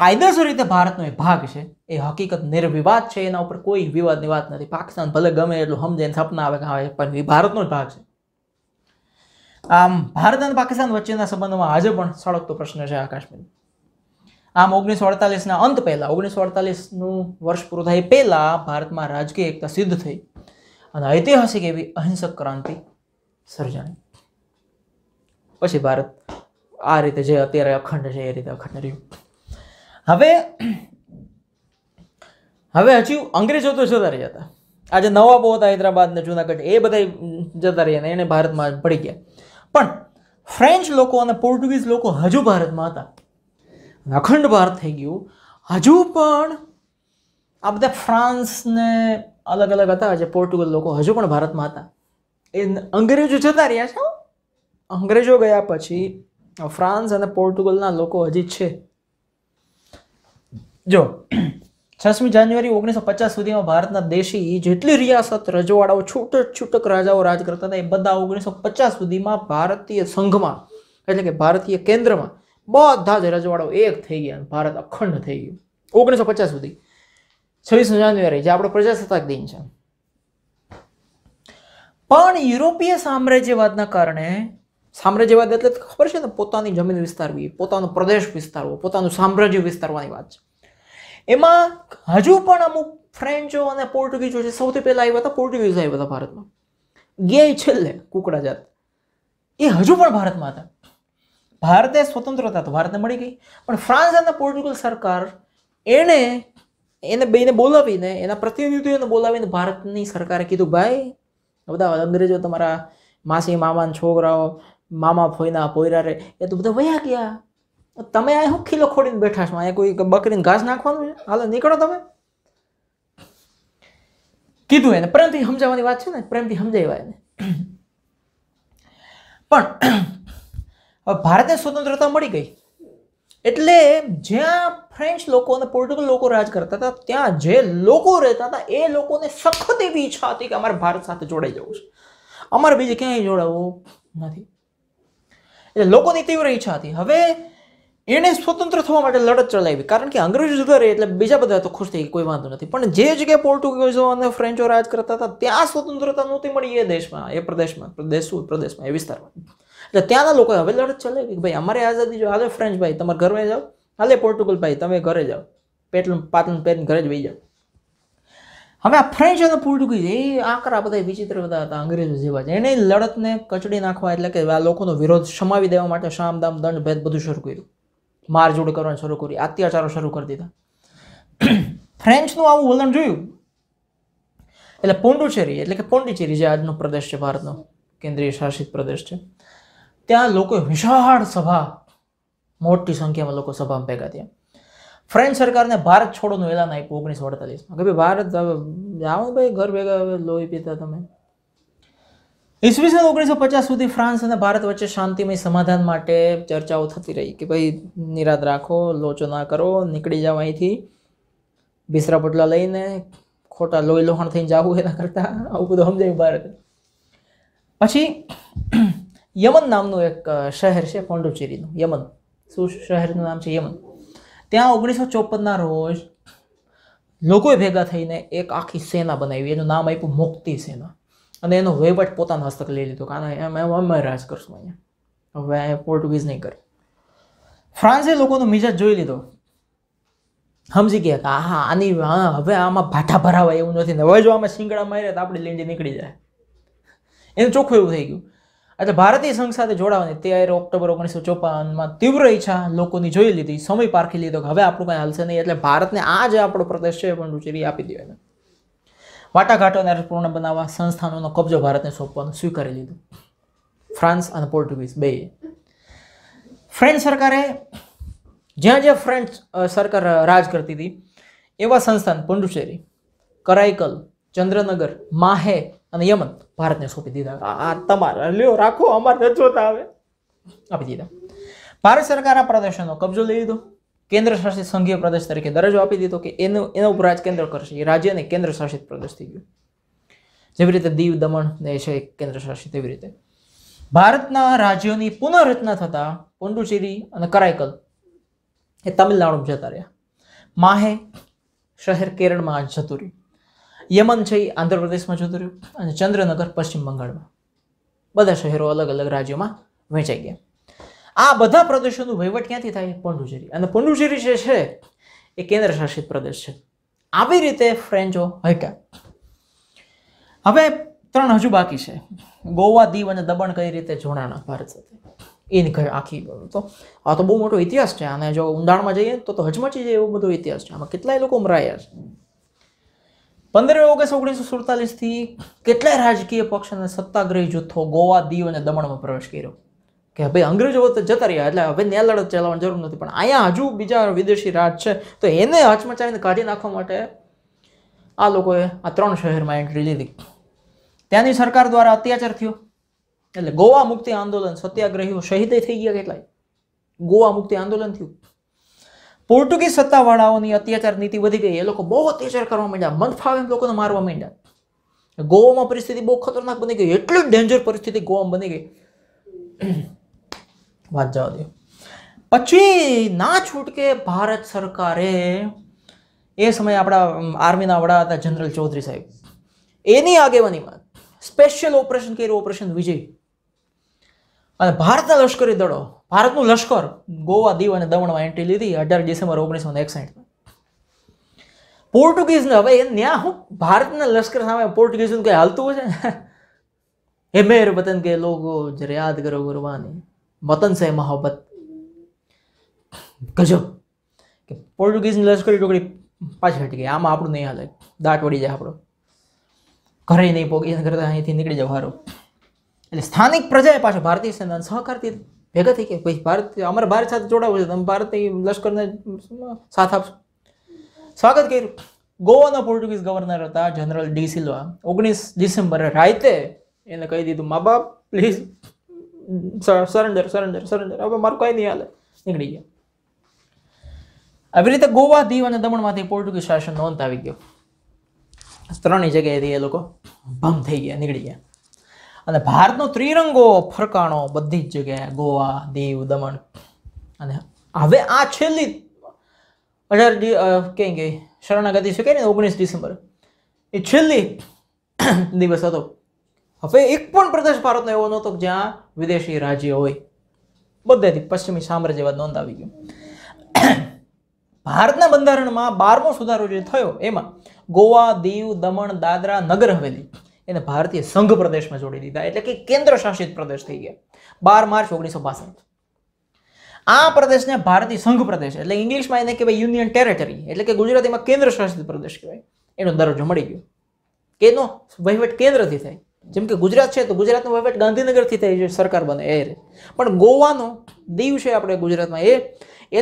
કાયદેસર રીતે ભારતનો એ ભાગ છે એ હકીકત નિર્વિવાદ છે એના ઉપર કોઈ વિવાદની વાત નથી પાકિસ્તાન ભલે ગમે એટલું સમજે સપના આવે આવે પણ એ ભારતનો જ ભાગ છે આમ ભારત અને પાકિસ્તાન વચ્ચેના સંબંધોમાં આજે પણ સળગતો પ્રશ્ન છે આ કાશ્મીર આમ ઓગણીસો અડતાલીસના અંત પહેલાં ઓગણીસો અડતાલીસનું વર્ષ પૂરું થાય પહેલાં ભારતમાં રાજકીય એકતા સિદ્ધ થઈ અને ઐતિહાસિક એવી અહિંસક ક્રાંતિ સર્જાણી પછી ભારત આ રીતે જે અત્યારે અખંડ છે એ રીતે અખંડ રહ્યું હવે હવે હજી અંગ્રેજો તો જતા રહ્યા હતા આજે નવાબો હતા હૈદરાબાદ ને જુનાગઢ એ બધા જતા રહ્યા ને એને ભારતમાં પડી ગયા પણ ફ્રેન્ચ લોકો અને પોર્ટુગીઝ લોકો હજુ ભારતમાં હતા અખંડ ભારત થઈ ગયું હજુ પણ આ બધા ફ્રાન્સને અલગ અલગ હતા જે પોર્ટુગલ લોકો હજુ પણ ભારતમાં હતા એ અંગ્રેજો જતા રહ્યા છે અંગ્રેજો ગયા પછી ફ્રાન્સ અને પોર્ટુગલના લોકો હજી છે જો છસમી જાન્યુઆરી ઓગણીસો પચાસ સુધીમાં ભારતના દેશી જેટલી રિયાસત રજવાડાઓ છૂટક છૂટક રાજાઓ રાજ કરતા હતા એ બધા ઓગણીસો પચાસ સુધીમાં ભારતીય સંઘમાં એટલે કે ભારતીય કેન્દ્રમાં બધા જ રજવાડો એક થઈ ગયા ભારત અખંડ થઈ ગયું ઓગણીસો પચાસ સુધી છવ્વીસ જાન્યુઆરી જે આપણો પ્રજાસત્તાક દિન છે પણ યુરોપીય સામ્રાજ્યવાદના કારણે સામ્રાજ્યવાદ એટલે ખબર છે ને પોતાની જમીન વિસ્તારવી પોતાનો પ્રદેશ વિસ્તારવો પોતાનું સામ્રાજ્ય વિસ્તારવાની વાત છે એમાં હજુ પણ અમુક ફ્રેન્ચો અને પોર્ટુગીઝો છે સૌથી પહેલાં આવ્યા હતા પોર્ટુગીઝ આવ્યા હતા ભારતમાં ગે છેલ્લે કુકડા જાત એ હજુ પણ ભારતમાં હતા ભારતે સ્વતંત્રતા તો ભારતને મળી ગઈ પણ ફ્રાન્સ અને પોર્ટુગલ સરકાર એણે એને બેને બોલાવીને એના પ્રતિનિધિઓને બોલાવીને ભારતની સરકારે કીધું ભાઈ બધા અંગ્રેજો તમારા માસી મામાના છોકરાઓ મામા ફોઈના પોયરા રે એ તો બધા વયા ગયા તમે આ હું ખીલો ખોડીને બેઠા છો અહીંયા કોઈ બકરીને ઘાસ નાખવાનું છે હાલો નીકળો તમે કીધું એને પ્રેમથી સમજાવવાની વાત છે ને પ્રેમથી સમજાવ્યા એને પણ ભારતને સ્વતંત્રતા મળી ગઈ એટલે જ્યાં ફ્રેન્ચ લોકો અને પોર્ટુગલ લોકો રાજ કરતા હતા ત્યાં જે લોકો રહેતા હતા એ લોકોને સખત એવી ઈચ્છા હતી કે અમારે ભારત સાથે જોડાઈ જવું છે અમારે બીજે ક્યાંય જોડાવવું નથી એટલે લોકોની તીવ્ર ઈચ્છા હતી હવે એણે સ્વતંત્ર થવા માટે લડત ચલાવી કારણ કે અંગ્રેજો જુદા રહે એટલે બીજા બધા તો ખુશ થઈ કોઈ વાંધો નથી પણ જે જગ્યાએ પોર્ટુગીઝો અને ફ્રેન્ચો રાજ કરતા હતા ત્યાં સ્વતંત્રતા નહોતી મળી એ દેશમાં એ પ્રદેશમાં પ્રદેશ પ્રદેશમાં એ વિસ્તારમાં એટલે ત્યાંના લોકોએ હવે લડત ચલાવી કે ભાઈ અમારે આઝાદી જો હાલે ફ્રેન્ચ ભાઈ તમારે ઘરે જાઓ હાલે પોર્ટુગલ ભાઈ તમે ઘરે જાઓ પેટલું પાટલું પહેરીને ઘરે જ વહી જાઓ હવે આ ફ્રેન્ચ અને પોર્ટુગીઝ એ આકરા બધા વિચિત્ર બધા હતા અંગ્રેજો જેવા છે એને લડતને કચડી નાખવા એટલે કે આ લોકોનો વિરોધ સમાવી દેવા માટે શામદામ દંડ ભેદ બધું શરૂ કર્યું મારઝૂડ કરવાનું શરૂ કર્યું અત્યાચારો શરૂ કરી દીધા ફ્રેન્ચનું *clears throat* આવું વલણ જોયું એટલે પોંડુચેરી એટલે કે પોંડિચેરી જે આજનો પ્રદેશ છે ભારતનો કેન્દ્રીય શાસિત પ્રદેશ છે ત્યાં લોકો વિશાળ સભા મોટી સંખ્યામાં લોકો સભામાં ભેગા થયા ફ્રેન્ચ સરકારને ભારત છોડોનું એલાન આપ્યું ઓગણીસો અડતાલીસમાં કે ભાઈ ભારત જાઓ ભાઈ ઘર ભેગા હવે લોહી પીતા તમે ઈસવીસન ઓગણીસો પચાસ સુધી ફ્રાન્સ અને ભારત વચ્ચે શાંતિમય સમાધાન માટે ચર્ચાઓ થતી રહી કે ભાઈ નિરાત રાખો લોચો ના કરો નીકળી જાઓ અહીંથી બિસરા પટલા લઈને ખોટા લોહી લોહણ થઈને જવું એના કરતાં આવું બધું સમજાયું ભારત પછી યમન નામનું એક શહેર છે પોંડુચેરીનું યમન શું શહેરનું નામ છે યમન ત્યાં ઓગણીસો ચોપનના રોજ લોકોએ ભેગા થઈને એક આખી સેના બનાવી એનું નામ આપ્યું મુક્તિ સેના અને એનો વહીવટ પોતાના હસ્તક લઈ લીધો કારણ એમ એમ અમે રાજ કરશું અહીંયા હવે અહીંયા પોર્ટુગીઝ નહીં કરી ફ્રાન્સે લોકોનો મિજાજ જોઈ લીધો સમજી ગયા કે હા આની હા હવે આમાં ભાઠા ભરાવાય એવું નથી ને હવે જો આમાં શિંગડા માર્યા તો આપણી લીંડી નીકળી જાય એનું ચોખ્ખું એવું થઈ ગયું આજે ભારતીય સંઘ સાથે જોડાવાની તેર ઓક્ટોબર ઓગણીસો ચોપનમાં તીવ્ર ઈચ્છા લોકોની જોઈ લીધી સમય પારખી લીધો કે હવે આપણું કાંઈ હાલશે નહીં એટલે ભારતને આ જે આપણો પ્રદેશ છે એ પંડુચેરી આપી દીધો એને વાટાઘાટોને પૂર્ણ બનાવવા સંસ્થાનોનો કબજો ભારતને સોંપવાનું સ્વીકારી લીધું ફ્રાન્સ અને પોર્ટુગીઝ બે ફ્રેન્ચ સરકારે જ્યાં જ્યાં ફ્રેન્ચ સરકાર રાજ કરતી હતી એવા સંસ્થાન પુંડુચેરી કરાઇકલ ચંદ્રનગર માહે અને યમન ભારતને સોંપી દીધા આ તમારા લ્યો રાખો અમારે રજૂઆત આવે આપી દીધા ભારત સરકાર આ પ્રદેશોનો કબજો લઈ લીધો કેન્દ્ર શાસિત સંઘીય પ્રદેશ તરીકે દરજ્જો આપી દીધો કે એનો એનો ઉપર કેન્દ્ર કરશે એ રાજ્ય અને કેન્દ્ર શાસિત પ્રદેશ થઈ ગયો જેવી રીતે દીવ દમણ ને છે કેન્દ્ર શાસિત એવી રીતે ભારતના રાજ્યોની પુનઃરચના થતાં પોંડુચેરી અને કરાઈકલ એ તમિલનાડુ જતા રહ્યા માહે શહેર કેરળમાં જતું રહ્યું યમન છે એ આંધ્રપ્રદેશમાં જતું રહ્યું અને ચંદ્રનગર પશ્ચિમ બંગાળમાં બધા શહેરો અલગ અલગ રાજ્યોમાં વહેંચાઈ ગયા આ બધા પ્રદેશોનું વહીવટ ક્યાંથી થાય પોંડુચેરી અને પોંડુચેરી જે છે એ કેન્દ્ર શાસિત પ્રદેશ છે આવી રીતે ફ્રેન્ચો હૈકા હવે ત્રણ હજુ બાકી છે ગોવા દીવ અને દબણ કઈ રીતે જોડાણા ભારત સાથે એની આખી તો આ તો બહુ મોટો ઇતિહાસ છે અને જો ઊંડાણમાં જઈએ તો તો હજમચી જાય એવો બધો ઇતિહાસ છે આમાં કેટલાય લોકો મરાયા છે પંદરમી ઓગસ્ટ ઓગણીસો સુડતાલીસથી કેટલાય રાજકીય પક્ષ અને સત્તાગ્રહી જૂથો ગોવા દીવ અને દમણમાં પ્રવેશ કર્યો કે ભાઈ અંગ્રેજો તો જતા રહ્યા એટલે હવે ન્યા લડત ચલાવવાની જરૂર નથી પણ અહીંયા હજુ બીજા વિદેશી રાજ છે તો એને હચમચાવીને કાઢી નાખવા માટે આ લોકોએ આ ત્રણ શહેરમાં એન્ટ્રી લીધી ત્યાંની સરકાર દ્વારા અત્યાચાર થયો એટલે ગોવા મુક્તિ આંદોલન સત્યાગ્રહીઓ શહીદે થઈ ગયા કેટલાય ગોવા મુક્તિ આંદોલન થયું પોર્ટુગીઝ સત્તાવાળાઓની અત્યાચાર નીતિ વધી ગઈ એ લોકો બહુ અત્યાચાર કરવા માંડ્યા મન ફાવે એમ લોકોને મારવા માંડ્યા ગોવામાં પરિસ્થિતિ બહુ ખતરનાક બની ગઈ એટલી ડેન્જર પરિસ્થિતિ ગોવામાં બની ગઈ *clears throat* વાત જવા દો પછી ના છૂટકે ભારત સરકારે એ સમયે આપણા આર્મીના વડા હતા જનરલ ચૌધરી સાહેબ એની આગેવાનીમાં સ્પેશિયલ ઓપરેશન કર્યું ઓપરેશન વિજય અને ભારતના લશ્કરી દળો ભારતનું લશ્કર ગોવા દીવ અને દમણમાં એન્ટ્રી લીધી અઢાર ડિસેમ્બર ઓગણીસો એકસાઠમાં પોર્ટુગીઝને હવે એ ત્યાં હું ભારતના લશ્કર સામે પોર્ટુગીઝનું કંઈ હાલતું હશે *laughs* એ મેર વતન કે લોકો જરા યાદ કરો ગુરવાની વતન સે મહોબત ગજબ કે પોર્ટુગીઝની લશ્કરી ટુકડી પાછી હટી ગઈ આમાં આપણું નહીં હાલે દાટ વળી જાય આપણો ઘરે નહીં પોગી કરતા અહીંથી નીકળી જવાનું એટલે સ્થાનિક પ્રજાએ પાછું ભારતીય સેનાને સહકારથી ભેગા થઈ કે ભાઈ ભારત અમારે ભારત સાથે જોડાવું છે તમે ભારતીય લશ્કરને સાથ આપશો સ્વાગત કર્યું ગોવાના પોર્ટુગીઝ ગવર્નર હતા જનરલ ડી સિલ્વા ઓગણીસ ડિસેમ્બરે રાતે એને કહી દીધું મા બાપ પ્લીઝ સરેન્ડર સરેન્ડર સરેન્ડર હવે મારું કંઈ નહીં હાલે નીકળી ગયા આવી રીતે ગોવા દીવ અને દમણમાંથી પોર્ટુગીઝ શાસન નોંધ આવી ગયો ત્રણેય જગ્યાએથી એ લોકો ભમ થઈ ગયા નીકળી ગયા અને ભારતનો ત્રિરંગો ફરકાણો બધી જ જગ્યાએ ગોવા દીવ દમણ અને હવે આ છેલ્લી અઢાર ક્યાંય ગઈ શરણાગતિ છે કહે ને ઓગણીસ ડિસેમ્બર એ છેલ્લી દિવસ હતો હવે એક પણ પ્રદેશ ભારતનો એવો નહોતો જ્યાં વિદેશી રાજ્ય હોય બધેથી પશ્ચિમી સામ્રાજ્યવાદ નોંધાવી ગયું ભારતના બંધારણમાં બારમો સુધારો જે થયો એમાં ગોવા દીવ દમણ દાદરા નગર હવેલી એને ભારતીય સંઘ પ્રદેશમાં જોડી દીધા એટલે કે કેન્દ્ર શાસિત પ્રદેશ થઈ ગયા બાર માર્ચ ઓગણીસો બાસઠ આ પ્રદેશને ભારતીય સંઘ પ્રદેશ એટલે ઇંગ્લિશમાં એને કહેવાય યુનિયન ટેરેટરી એટલે કે ગુજરાતીમાં કેન્દ્ર શાસિત પ્રદેશ કહેવાય એનો દરજ્જો મળી ગયો કેનો વહીવટ કેન્દ્રથી થાય જેમ કે ગુજરાત છે તો ગુજરાતનો વહીવટ ગાંધીનગરથી થઈ છે સરકાર બને એ પણ ગોવાનો દીવ છે આપણે ગુજરાતમાં એ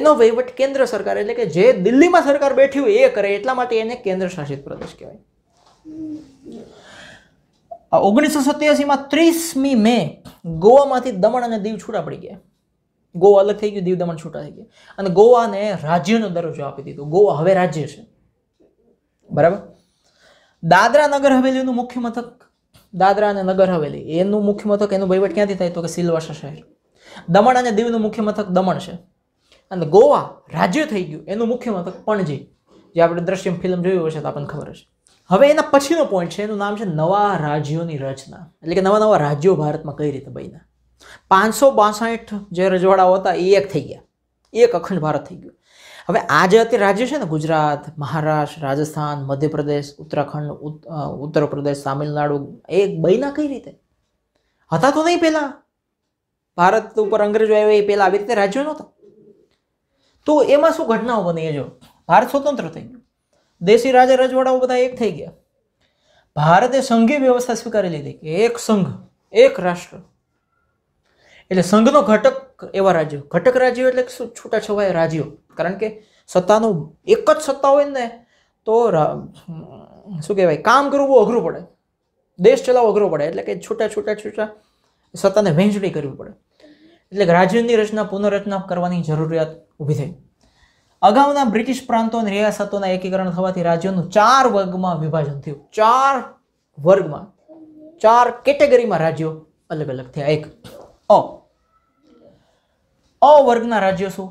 એનો વહીવટ કેન્દ્ર સરકાર એટલે કે જે દિલ્હીમાં સરકાર બેઠી હોય એ કરે એટલા માટે એને કેન્દ્ર શાસિત પ્રદેશ કહેવાય ઓગણીસો સત્યાસીમાં ત્રીસમી મે ગોવામાંથી દમણ અને દીવ છૂટા પડી ગયા ગોવા અલગ થઈ ગયું દીવ દમણ છૂટા થઈ ગયા અને ગોવાને રાજ્યનો દરજ્જો આપી દીધો ગોવા હવે રાજ્ય છે બરાબર દાદરા નગર હવેલીનું મુખ્ય મથક દાદરા અને નગર હવેલી એનું મુખ્ય મથક એનું વહીવટ ક્યાંથી થાય તો કે સિલવાસા શહેર દમણ અને દીવનું મુખ્ય મથક દમણ છે અને ગોવા રાજ્ય થઈ ગયું એનું મુખ્ય મથક પણજી જે આપણે દ્રશ્યમ ફિલ્મ જોયું હશે તો આપણને ખબર હશે હવે એના પછીનો પોઈન્ટ છે એનું નામ છે નવા રાજ્યોની રચના એટલે કે નવા નવા રાજ્યો ભારતમાં કઈ રીતે બન્યા પાંચસો બાસઠ જે રજવાડાઓ હતા એ એક થઈ ગયા એક અખંડ ભારત થઈ ગયો હવે આ જે અત્યારે રાજ્ય છે ને ગુજરાત મહારાષ્ટ્ર રાજસ્થાન મધ્યપ્રદેશ ઉત્તરાખંડ ઉત્તર પ્રદેશ તામિલનાડુ એ બન્યા કઈ રીતે હતા તો નહીં પહેલાં ભારત ઉપર અંગ્રેજો આવ્યા એ પહેલાં આવી રીતે રાજ્યો નહોતા તો એમાં શું ઘટનાઓ બની એ જો ભારત સ્વતંત્ર થઈ ગયું દેશી રાજા રજવાડાઓ બધા એક થઈ ગયા ભારતે સંઘીય વ્યવસ્થા સ્વીકારી લીધી કે એક સંઘ એક રાષ્ટ્ર એટલે સંઘનો ઘટક એવા રાજ્યો ઘટક રાજ્યો એટલે શું છૂટા રાજ્યો કારણ કે સત્તાનું એક જ સત્તા હોય ને તો શું કહેવાય કામ કરવું બહુ અઘરું પડે દેશ ચલાવવો અઘરો પડે એટલે કે છૂટા છૂટા છૂટા સત્તાને વહેંચણી કરવી પડે એટલે રાજ્યની રચના પુનઃરચના કરવાની જરૂરિયાત ઊભી થઈ અગાઉના બ્રિટિશ પ્રાંતો અને રિયાસતોના એકીકરણ થવાથી રાજ્યોનું ચાર વર્ગમાં વિભાજન થયું ચાર વર્ગમાં ચાર કેટેગરીમાં રાજ્યો અલગ અલગ થયા એક અ અ વર્ગના રાજ્યો શું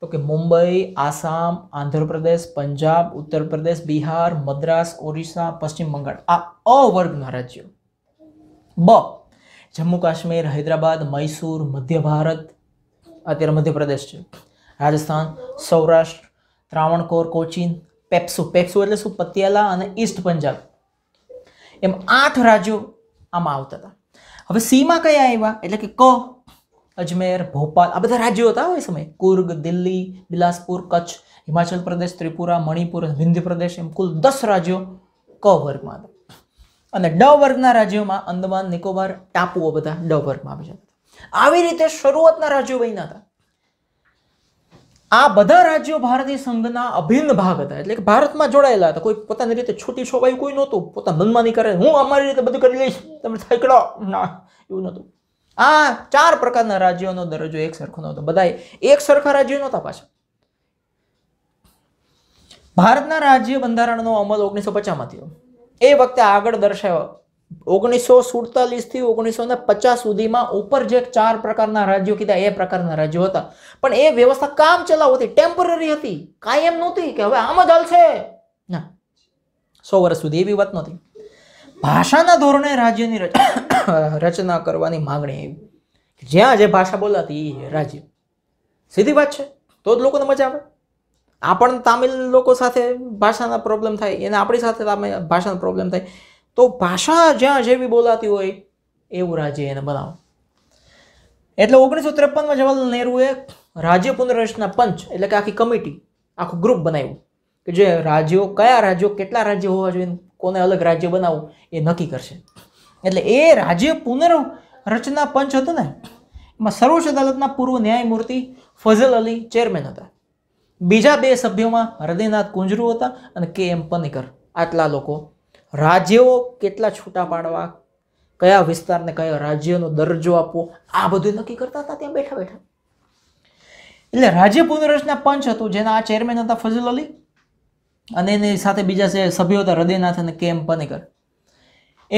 તો કે મુંબઈ આસામ આંધ્રપ્રદેશ પંજાબ ઉત્તર પ્રદેશ બિહાર મદ્રાસ ઓરિસ્સા પશ્ચિમ બંગાળ આ અ વર્ગના રાજ્યો બ જમ્મુ કાશ્મીર હૈદરાબાદ મૈસૂર મધ્ય ભારત અત્યારે મધ્યપ્રદેશ છે રાજસ્થાન સૌરાષ્ટ્ર ત્રાવણકોર કોચીન પેપ્સુ પેપ્સુ એટલે શું પતિયાલા અને ઈસ્ટ પંજાબ એમ આઠ રાજ્યો આમાં આવતા હતા હવે સીમાં કયા આવ્યા એટલે કે ક અજમેર ભોપાલ આ બધા રાજ્યો હતા એ સમય કુર્ગ દિલ્હી બિલાસપુર કચ્છ હિમાચલ પ્રદેશ ત્રિપુરા મણિપુર હિન્દી પ્રદેશ એમ કુલ દસ રાજ્યો ક વર્ગમાં હતા અને ડ વર્ગના રાજ્યોમાં અંદમાન નિકોબાર ટાપુઓ બધા ડ વર્ગમાં આવી જતા આવી રીતે શરૂઆતના રાજ્યો બન્યા હતા આ બધા રાજ્યો ભારતીય સંઘના અભિન્ન ભાગ હતા એટલે કે ભારતમાં જોડાયેલા હતા કોઈ પોતાની રીતે છૂટી છોવાયું કોઈ નહોતું પોતાના મનમાની કરે હું અમારી રીતે બધું કરી લઈશ તમે સાયકડો ના એવું નહોતું આ ચાર પ્રકારના રાજ્યોનો દરજ્જો એક સરખો નહોતો બધા એક સરખા રાજ્યો નહોતા પાછા ભારતના રાજ્ય બંધારણનો અમલ ઓગણીસો પચાસમાં થયો એ વખતે આગળ દર્શાવ્યો ઓગણીસો સુડતાલીસથી ઓગણીસો ને પચાસ સુધીમાં ઉપર જે ચાર પ્રકારના રાજ્યો કીધા એ પ્રકારના રાજ્યો હતા પણ એ વ્યવસ્થા કામ ચલાવ હતી ટેમ્પરરી હતી કાયમ નહોતી કે હવે આમ જ હાલશે ના સો વર્ષ સુધી એવી વાત નહોતી ભાષાના ધોરણે રાજ્યની *coughs* રચના કરવાની માગણી આવી જ્યાં જે ભાષા બોલાતી એ રાજ્ય સીધી વાત છે તો જ લોકોને મજા આવે આપણને તામિલ લોકો સાથે ભાષાના પ્રોબ્લેમ થાય એને આપણી સાથે ભાષાનો પ્રોબ્લેમ થાય તો ભાષા જ્યાં જેવી બોલાતી હોય એવું રાજ્ય એને બનાવો એટલે ઓગણીસો ત્રેપનમાં જવાહરલાલ નહેરુએ રાજ્ય પુનર્રચના પંચ એટલે કે આખી કમિટી આખું ગ્રુપ બનાવ્યું કે જે રાજ્યો કયા રાજ્યો કેટલા રાજ્ય હોવા જોઈએ કોને અલગ રાજ્ય બનાવવું એ નક્કી કરશે એટલે એ રાજ્ય પુનર્રચના પંચ હતું ને એમાં સર્વોચ્ચ અદાલતના પૂર્વ ન્યાયમૂર્તિ ફઝલ અલી ચેરમેન હતા બીજા બે સભ્યોમાં હૃદયનાથ કુંજરુ હતા અને કે એમ પનિકર આટલા લોકો રાજ્યો કેટલા છૂટા પાડવા કયા વિસ્તારને કયા રાજ્યનો દરજ્જો આપવો આ બધું નક્કી કરતા હતા ત્યાં બેઠા બેઠા એટલે રાજ્ય પુનર્રચના પંચ હતું જેના આ ચેરમેન હતા ફઝલ અલી અને એની સાથે બીજા સભ્યો હતા હૃદયનાથ અને કે એમ પનેકર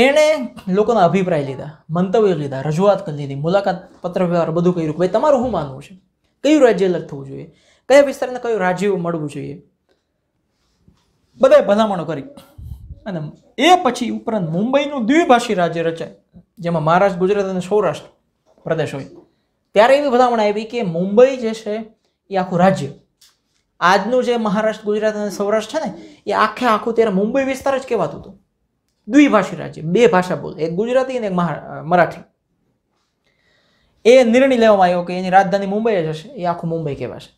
એણે લોકોના અભિપ્રાય લીધા મંતવ્ય લીધા રજૂઆત કરી લીધી મુલાકાત પત્ર વ્યવહાર બધું કર્યું ભાઈ તમારું શું માનવું છે કયું રાજ્ય અલગ થવું જોઈએ કયા વિસ્તારને કયું રાજ્ય મળવું જોઈએ બધાએ ભલામણો કરી અને એ પછી ઉપરાંત મુંબઈનું દ્વિભાષી રાજ્ય રચાય જેમાં મહારાષ્ટ્ર ગુજરાત અને સૌરાષ્ટ્ર પ્રદેશ હોય ત્યારે એવી ભલામણ આવી કે મુંબઈ જે છે એ આખું રાજ્ય આજનું જે મહારાષ્ટ્ર ગુજરાત અને સૌરાષ્ટ્ર છે ને એ આખે આખું ત્યારે મુંબઈ વિસ્તાર જ કહેવાતું હતું દ્વિભાષી રાજ્ય બે ભાષા બોલ એક ગુજરાતી અને એક મરાઠી એ નિર્ણય લેવામાં આવ્યો કે એની રાજધાની મુંબઈ જ હશે એ આખું મુંબઈ કહેવાશે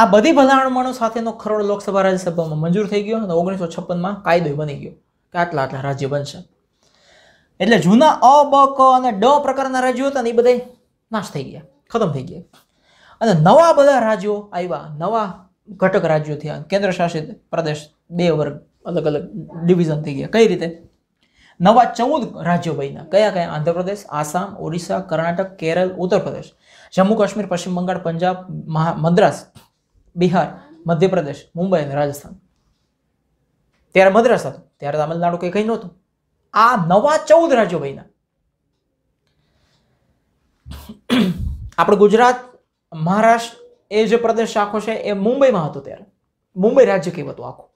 આ બધી ભલામણો સાથેનો ખરડ લોકસભા રાજ્યસભામાં મંજૂર થઈ ગયો અને ઓગણીસો છપ્પનમાં કાયદો બની ગયો કે આટલા આટલા રાજ્ય બનશે એટલે જૂના અ બ ક અને ડ પ્રકારના રાજ્યો હતા ને એ બધા નાશ થઈ ગયા ખતમ થઈ ગયા અને નવા બધા રાજ્યો આવ્યા નવા ઘટક રાજ્યો થયા કેન્દ્ર શાસિત પ્રદેશ બે વર્ગ અલગ અલગ ડિવિઝન થઈ ગયા કઈ રીતે નવા ચૌદ રાજ્યો બન્યા કયા કયા આંધ્રપ્રદેશ આસામ ઓડિશા કર્ણાટક કેરળ ઉત્તર પ્રદેશ જમ્મુ કાશ્મીર પશ્ચિમ બંગાળ પંજાબ મહા મદ્રાસ બિહાર મધ્યપ્રદેશ મુંબઈ અને રાજસ્થાન ત્યારે મદ્રાસ હતું ત્યારે તમિલનાડુ કંઈ કંઈ નહોતું આ નવા ચૌદ રાજ્યો ભાઈના આપણે ગુજરાત મહારાષ્ટ્ર એ જે પ્રદેશ આખો છે એ મુંબઈમાં હતો ત્યારે મુંબઈ રાજ્ય કેવું હતું આખું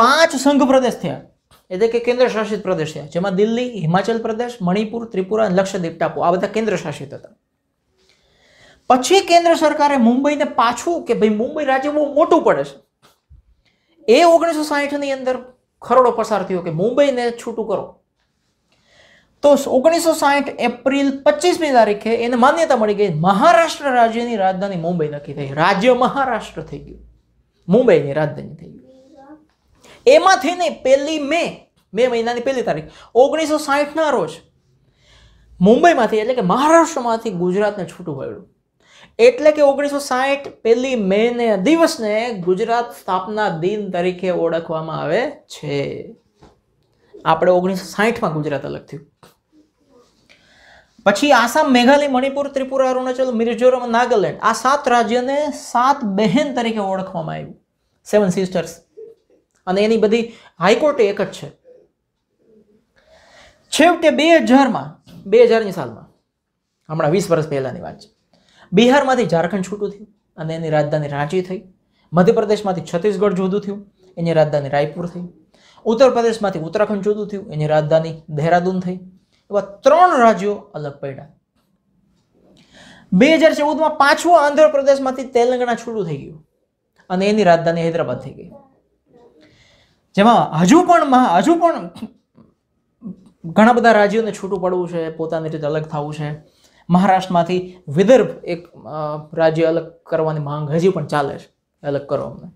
પાંચ સંઘ પ્રદેશ થયા એટલે કે કેન્દ્ર શાસિત પ્રદેશ થયા જેમાં દિલ્હી હિમાચલ પ્રદેશ મણિપુર ત્રિપુરા અને લક્ષદ્વીપ ટાપુ આ બધા કેન્દ્ર શાસિત હતા પછી કેન્દ્ર સરકારે મુંબઈને પાછું કે ભાઈ મુંબઈ રાજ્ય બહુ મોટું પડે છે એ ઓગણીસો સાહીઠની અંદર ખરડો પસાર થયો કે મુંબઈને છૂટું કરો તો ઓગણીસો સાહીઠ એપ્રિલ પચીસમી તારીખે એને માન્યતા મળી ગઈ મહારાષ્ટ્ર રાજ્યની રાજધાની મુંબઈ નક્કી થઈ રાજ્ય મહારાષ્ટ્ર થઈ ગયું મુંબઈની રાજધાની થઈ ગયું એમાંથી નહીં પહેલી મે મે મહિનાની પહેલી તારીખ ઓગણીસો સાહીઠના રોજ મુંબઈમાંથી એટલે કે મહારાષ્ટ્રમાંથી ગુજરાતને છૂટું પડ્યું એટલે કે ઓગણીસો સાહીઠ પહેલી મે ને દિવસને ગુજરાત સ્થાપના દિન તરીકે ઓળખવામાં આવે છે આપણે ઓગણીસો સાહીઠમાં ગુજરાત અલગ થયું પછી આસામ મેઘાલય મણિપુર ત્રિપુરા અરુણાચલ મિઝોરમ નાગાલેન્ડ આ સાત રાજ્યને સાત બહેન તરીકે ઓળખવામાં આવ્યું સેવન સિસ્ટર્સ અને એની બધી હાઈકોર્ટે એક જ છે છેવટે બે હજારમાં બે હજારની સાલમાં હમણાં વીસ વર્ષ પહેલાંની વાત છે બિહારમાંથી ઝારખંડ છૂટું થયું અને એની રાજધાની રાંચી થઈ મધ્યપ્રદેશમાંથી છત્તીસગઢ જુદું થયું એની રાજધાની રાયપુર થઈ ઉત્તર પ્રદેશમાંથી ઉત્તરાખંડ જુદું થયું એની રાજધાની દહેરાદૂન થઈ એવા ત્રણ રાજ્યો અલગ પડ્યા બે હજાર ચૌદમાં પાછું આંધ્રપ્રદેશમાંથી તેલંગાણા છૂટું થઈ ગયું અને એની રાજધાની હૈદરાબાદ થઈ ગઈ જેમાં હજુ પણ હજુ પણ ઘણા બધા રાજ્યોને છૂટું પડવું છે પોતાની રીતે અલગ થવું છે મહારાષ્ટ્રમાંથી વિદર્ભ એક રાજ્ય અલગ કરવાની માંગ હજી પણ ચાલે છે અલગ કરો અમને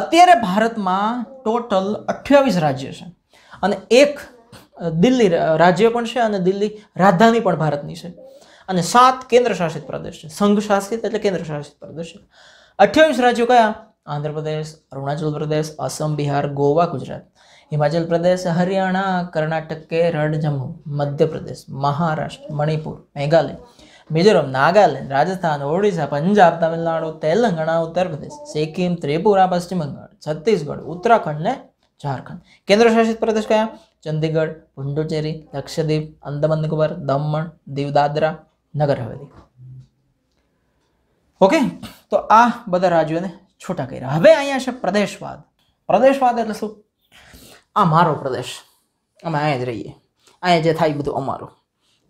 અત્યારે ભારતમાં ટોટલ અઠ્યાવીસ રાજ્ય છે અને એક દિલ્હી રાજ્ય પણ છે અને દિલ્હી રાજધાની પણ ભારતની છે અને સાત કેન્દ્ર શાસિત પ્રદેશ છે સંઘ શાસિત એટલે કેન્દ્ર શાસિત પ્રદેશ છે અઠ્યાવીસ રાજ્યો કયા આંધ્રપ્રદેશ અરુણાચલ પ્રદેશ અસમ બિહાર ગોવા ગુજરાત હિમાચલ પ્રદેશ હરિયાણા કર્ણાટક કેરળ જમ્મુ મધ્યપ્રદેશ મહારાષ્ટ્ર મણિપુર મેઘાલય મિઝોરમ નાગાલેન્ડ રાજસ્થાન ઓડિશા પંજાબ તમિલનાડુ તેલંગાણા ઉત્તર પ્રદેશ સિક્કિમ ત્રિપુરા પશ્ચિમ બંગાળ છત્તીસગઢ ઉત્તરાખંડ ને ઝારખંડ કેન્દ્રશાસિત પ્રદેશ કયા ચંદીગઢ પુંડુચેરી લક્ષદ્વીપ અંદમાન નિકોબાર દમણ દીવદાદરા નગર હવેલી ઓકે તો આ બધા રાજ્યોને છૂટા કર્યા હવે અહીંયા છે પ્રદેશવાદ પ્રદેશવાદ એટલે શું આ મારો પ્રદેશ અમે અહીંયા જ રહીએ અહીંયા જે થાય બધું અમારું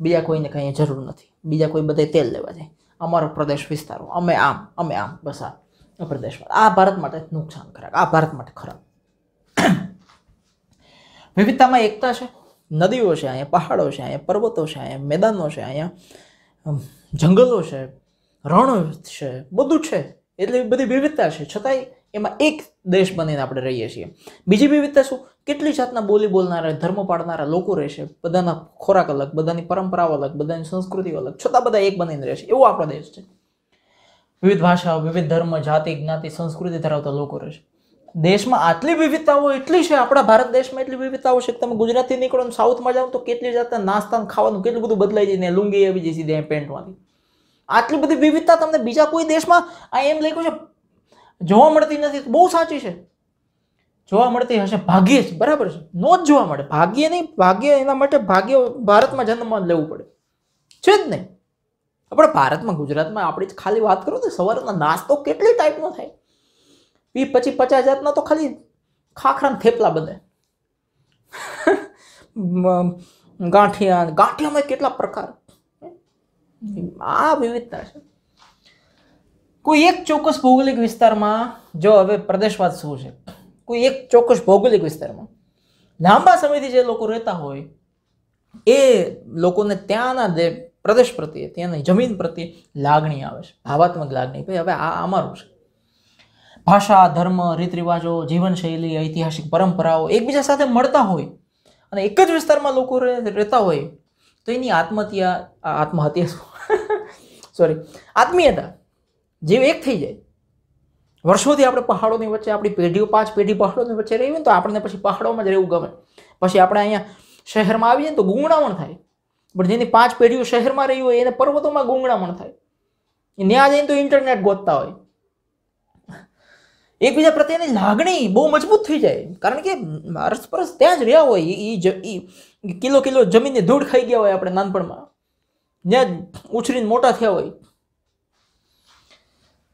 બીજા કોઈને કંઈ જરૂર નથી બીજા કોઈ બધે તેલ લેવા જાય અમારો પ્રદેશ વિસ્તારો અમે આમ અમે આમ બસ આ પ્રદેશમાં આ ભારત માટે નુકસાન નુકસાનકારક આ ભારત માટે ખરાબ વિવિધતામાં એકતા છે નદીઓ છે અહીંયા પહાડો છે અહીંયા પર્વતો છે અહીંયા મેદાનો છે અહીંયા જંગલો છે રણ છે બધું છે એટલે બધી વિવિધતા છે છતાંય એમાં એક દેશ બનીને આપણે રહીએ છીએ બીજી વિવિધતા શું કેટલી જાતના બોલી બોલનારા ધર્મ પાડનારા લોકો રહેશે બધાના ખોરાક અલગ બધાની પરંપરાઓ અલગ બધાની સંસ્કૃતિઓ અલગ છતાં બધા એક બનીને રહેશે એવો આપણો દેશ છે વિવિધ ભાષાઓ વિવિધ ધર્મ જાતિ જ્ઞાતિ સંસ્કૃતિ ધરાવતા લોકો રહેશે દેશમાં આટલી વિવિધતાઓ એટલી છે આપણા ભારત દેશમાં એટલી વિવિધતાઓ છે કે તમે ગુજરાતથી નીકળો ને સાઉથમાં જાઓ તો કેટલી જાતના નાસ્તા ખાવાનું કેટલું બધું બદલાઈ જાય ને લુંગી આવી જઈ ત્યાં પેન્ટમાંથી આટલી બધી વિવિધતા તમને બીજા કોઈ દેશમાં આ એમ લખ્યું છે જોવા મળતી નથી બહુ સાચી છે જોવા મળતી હશે ભાગ્ય જ બરાબર છે નો જ જોવા મળે ભાગ્ય નહીં ભાગ્ય એના માટે ભાગ્ય ભારતમાં જન્મ લેવું પડે છે જ નહીં આપણે ભારતમાં ગુજરાતમાં આપણી જ ખાલી વાત કરું તો સવારનો નાસ્તો કેટલી ટાઈપનો થાય વી પછી પચાસ જાતના તો ખાલી ખાખરાના થેપલા બને ગાંઠિયા ગાંઠિયામાં કેટલા પ્રકાર આ વિવિધતા છે કોઈ એક ચોક્કસ ભૌગોલિક વિસ્તારમાં જો હવે પ્રદેશવાદ શું છે કોઈ એક ચોક્કસ ભૌગોલિક વિસ્તારમાં લાંબા સમયથી જે લોકો રહેતા હોય એ લોકોને ત્યાંના જે પ્રદેશ પ્રત્યે ત્યાંની જમીન પ્રત્યે લાગણી આવે છે ભાવાત્મક લાગણી ભાઈ હવે આ અમારું છે ભાષા ધર્મ રીત રિવાજો જીવનશૈલી ઐતિહાસિક પરંપરાઓ એકબીજા સાથે મળતા હોય અને એક જ વિસ્તારમાં લોકો રહેતા હોય તો એની આત્મહત્યા આત્મહત્યા સોરી *laughs* આત્મીયતા જીવ એક થઈ જાય વર્ષોથી આપણે પહાડોની વચ્ચે આપણી પેઢીઓ પાંચ પેઢી પહાડોની વચ્ચે રહીએ તો આપણને પછી પહાડોમાં જ રહેવું ગમે પછી આપણે અહીંયા શહેરમાં આવીએ તો ગુંગણામણ થાય પણ જેની પાંચ પેઢીઓ શહેરમાં રહી હોય એને પર્વતોમાં ગુંગળામણ થાય એ ત્યાં જઈને તો ઇન્ટરનેટ ગોતતા હોય એકબીજા પ્રત્યેની લાગણી બહુ મજબૂત થઈ જાય કારણ કે અરસપરસ ત્યાં જ રહ્યા હોય એ કિલો કિલો જમીનની ધૂળ ખાઈ ગયા હોય આપણે નાનપણમાં જ્યાં ઉછરીને મોટા થયા હોય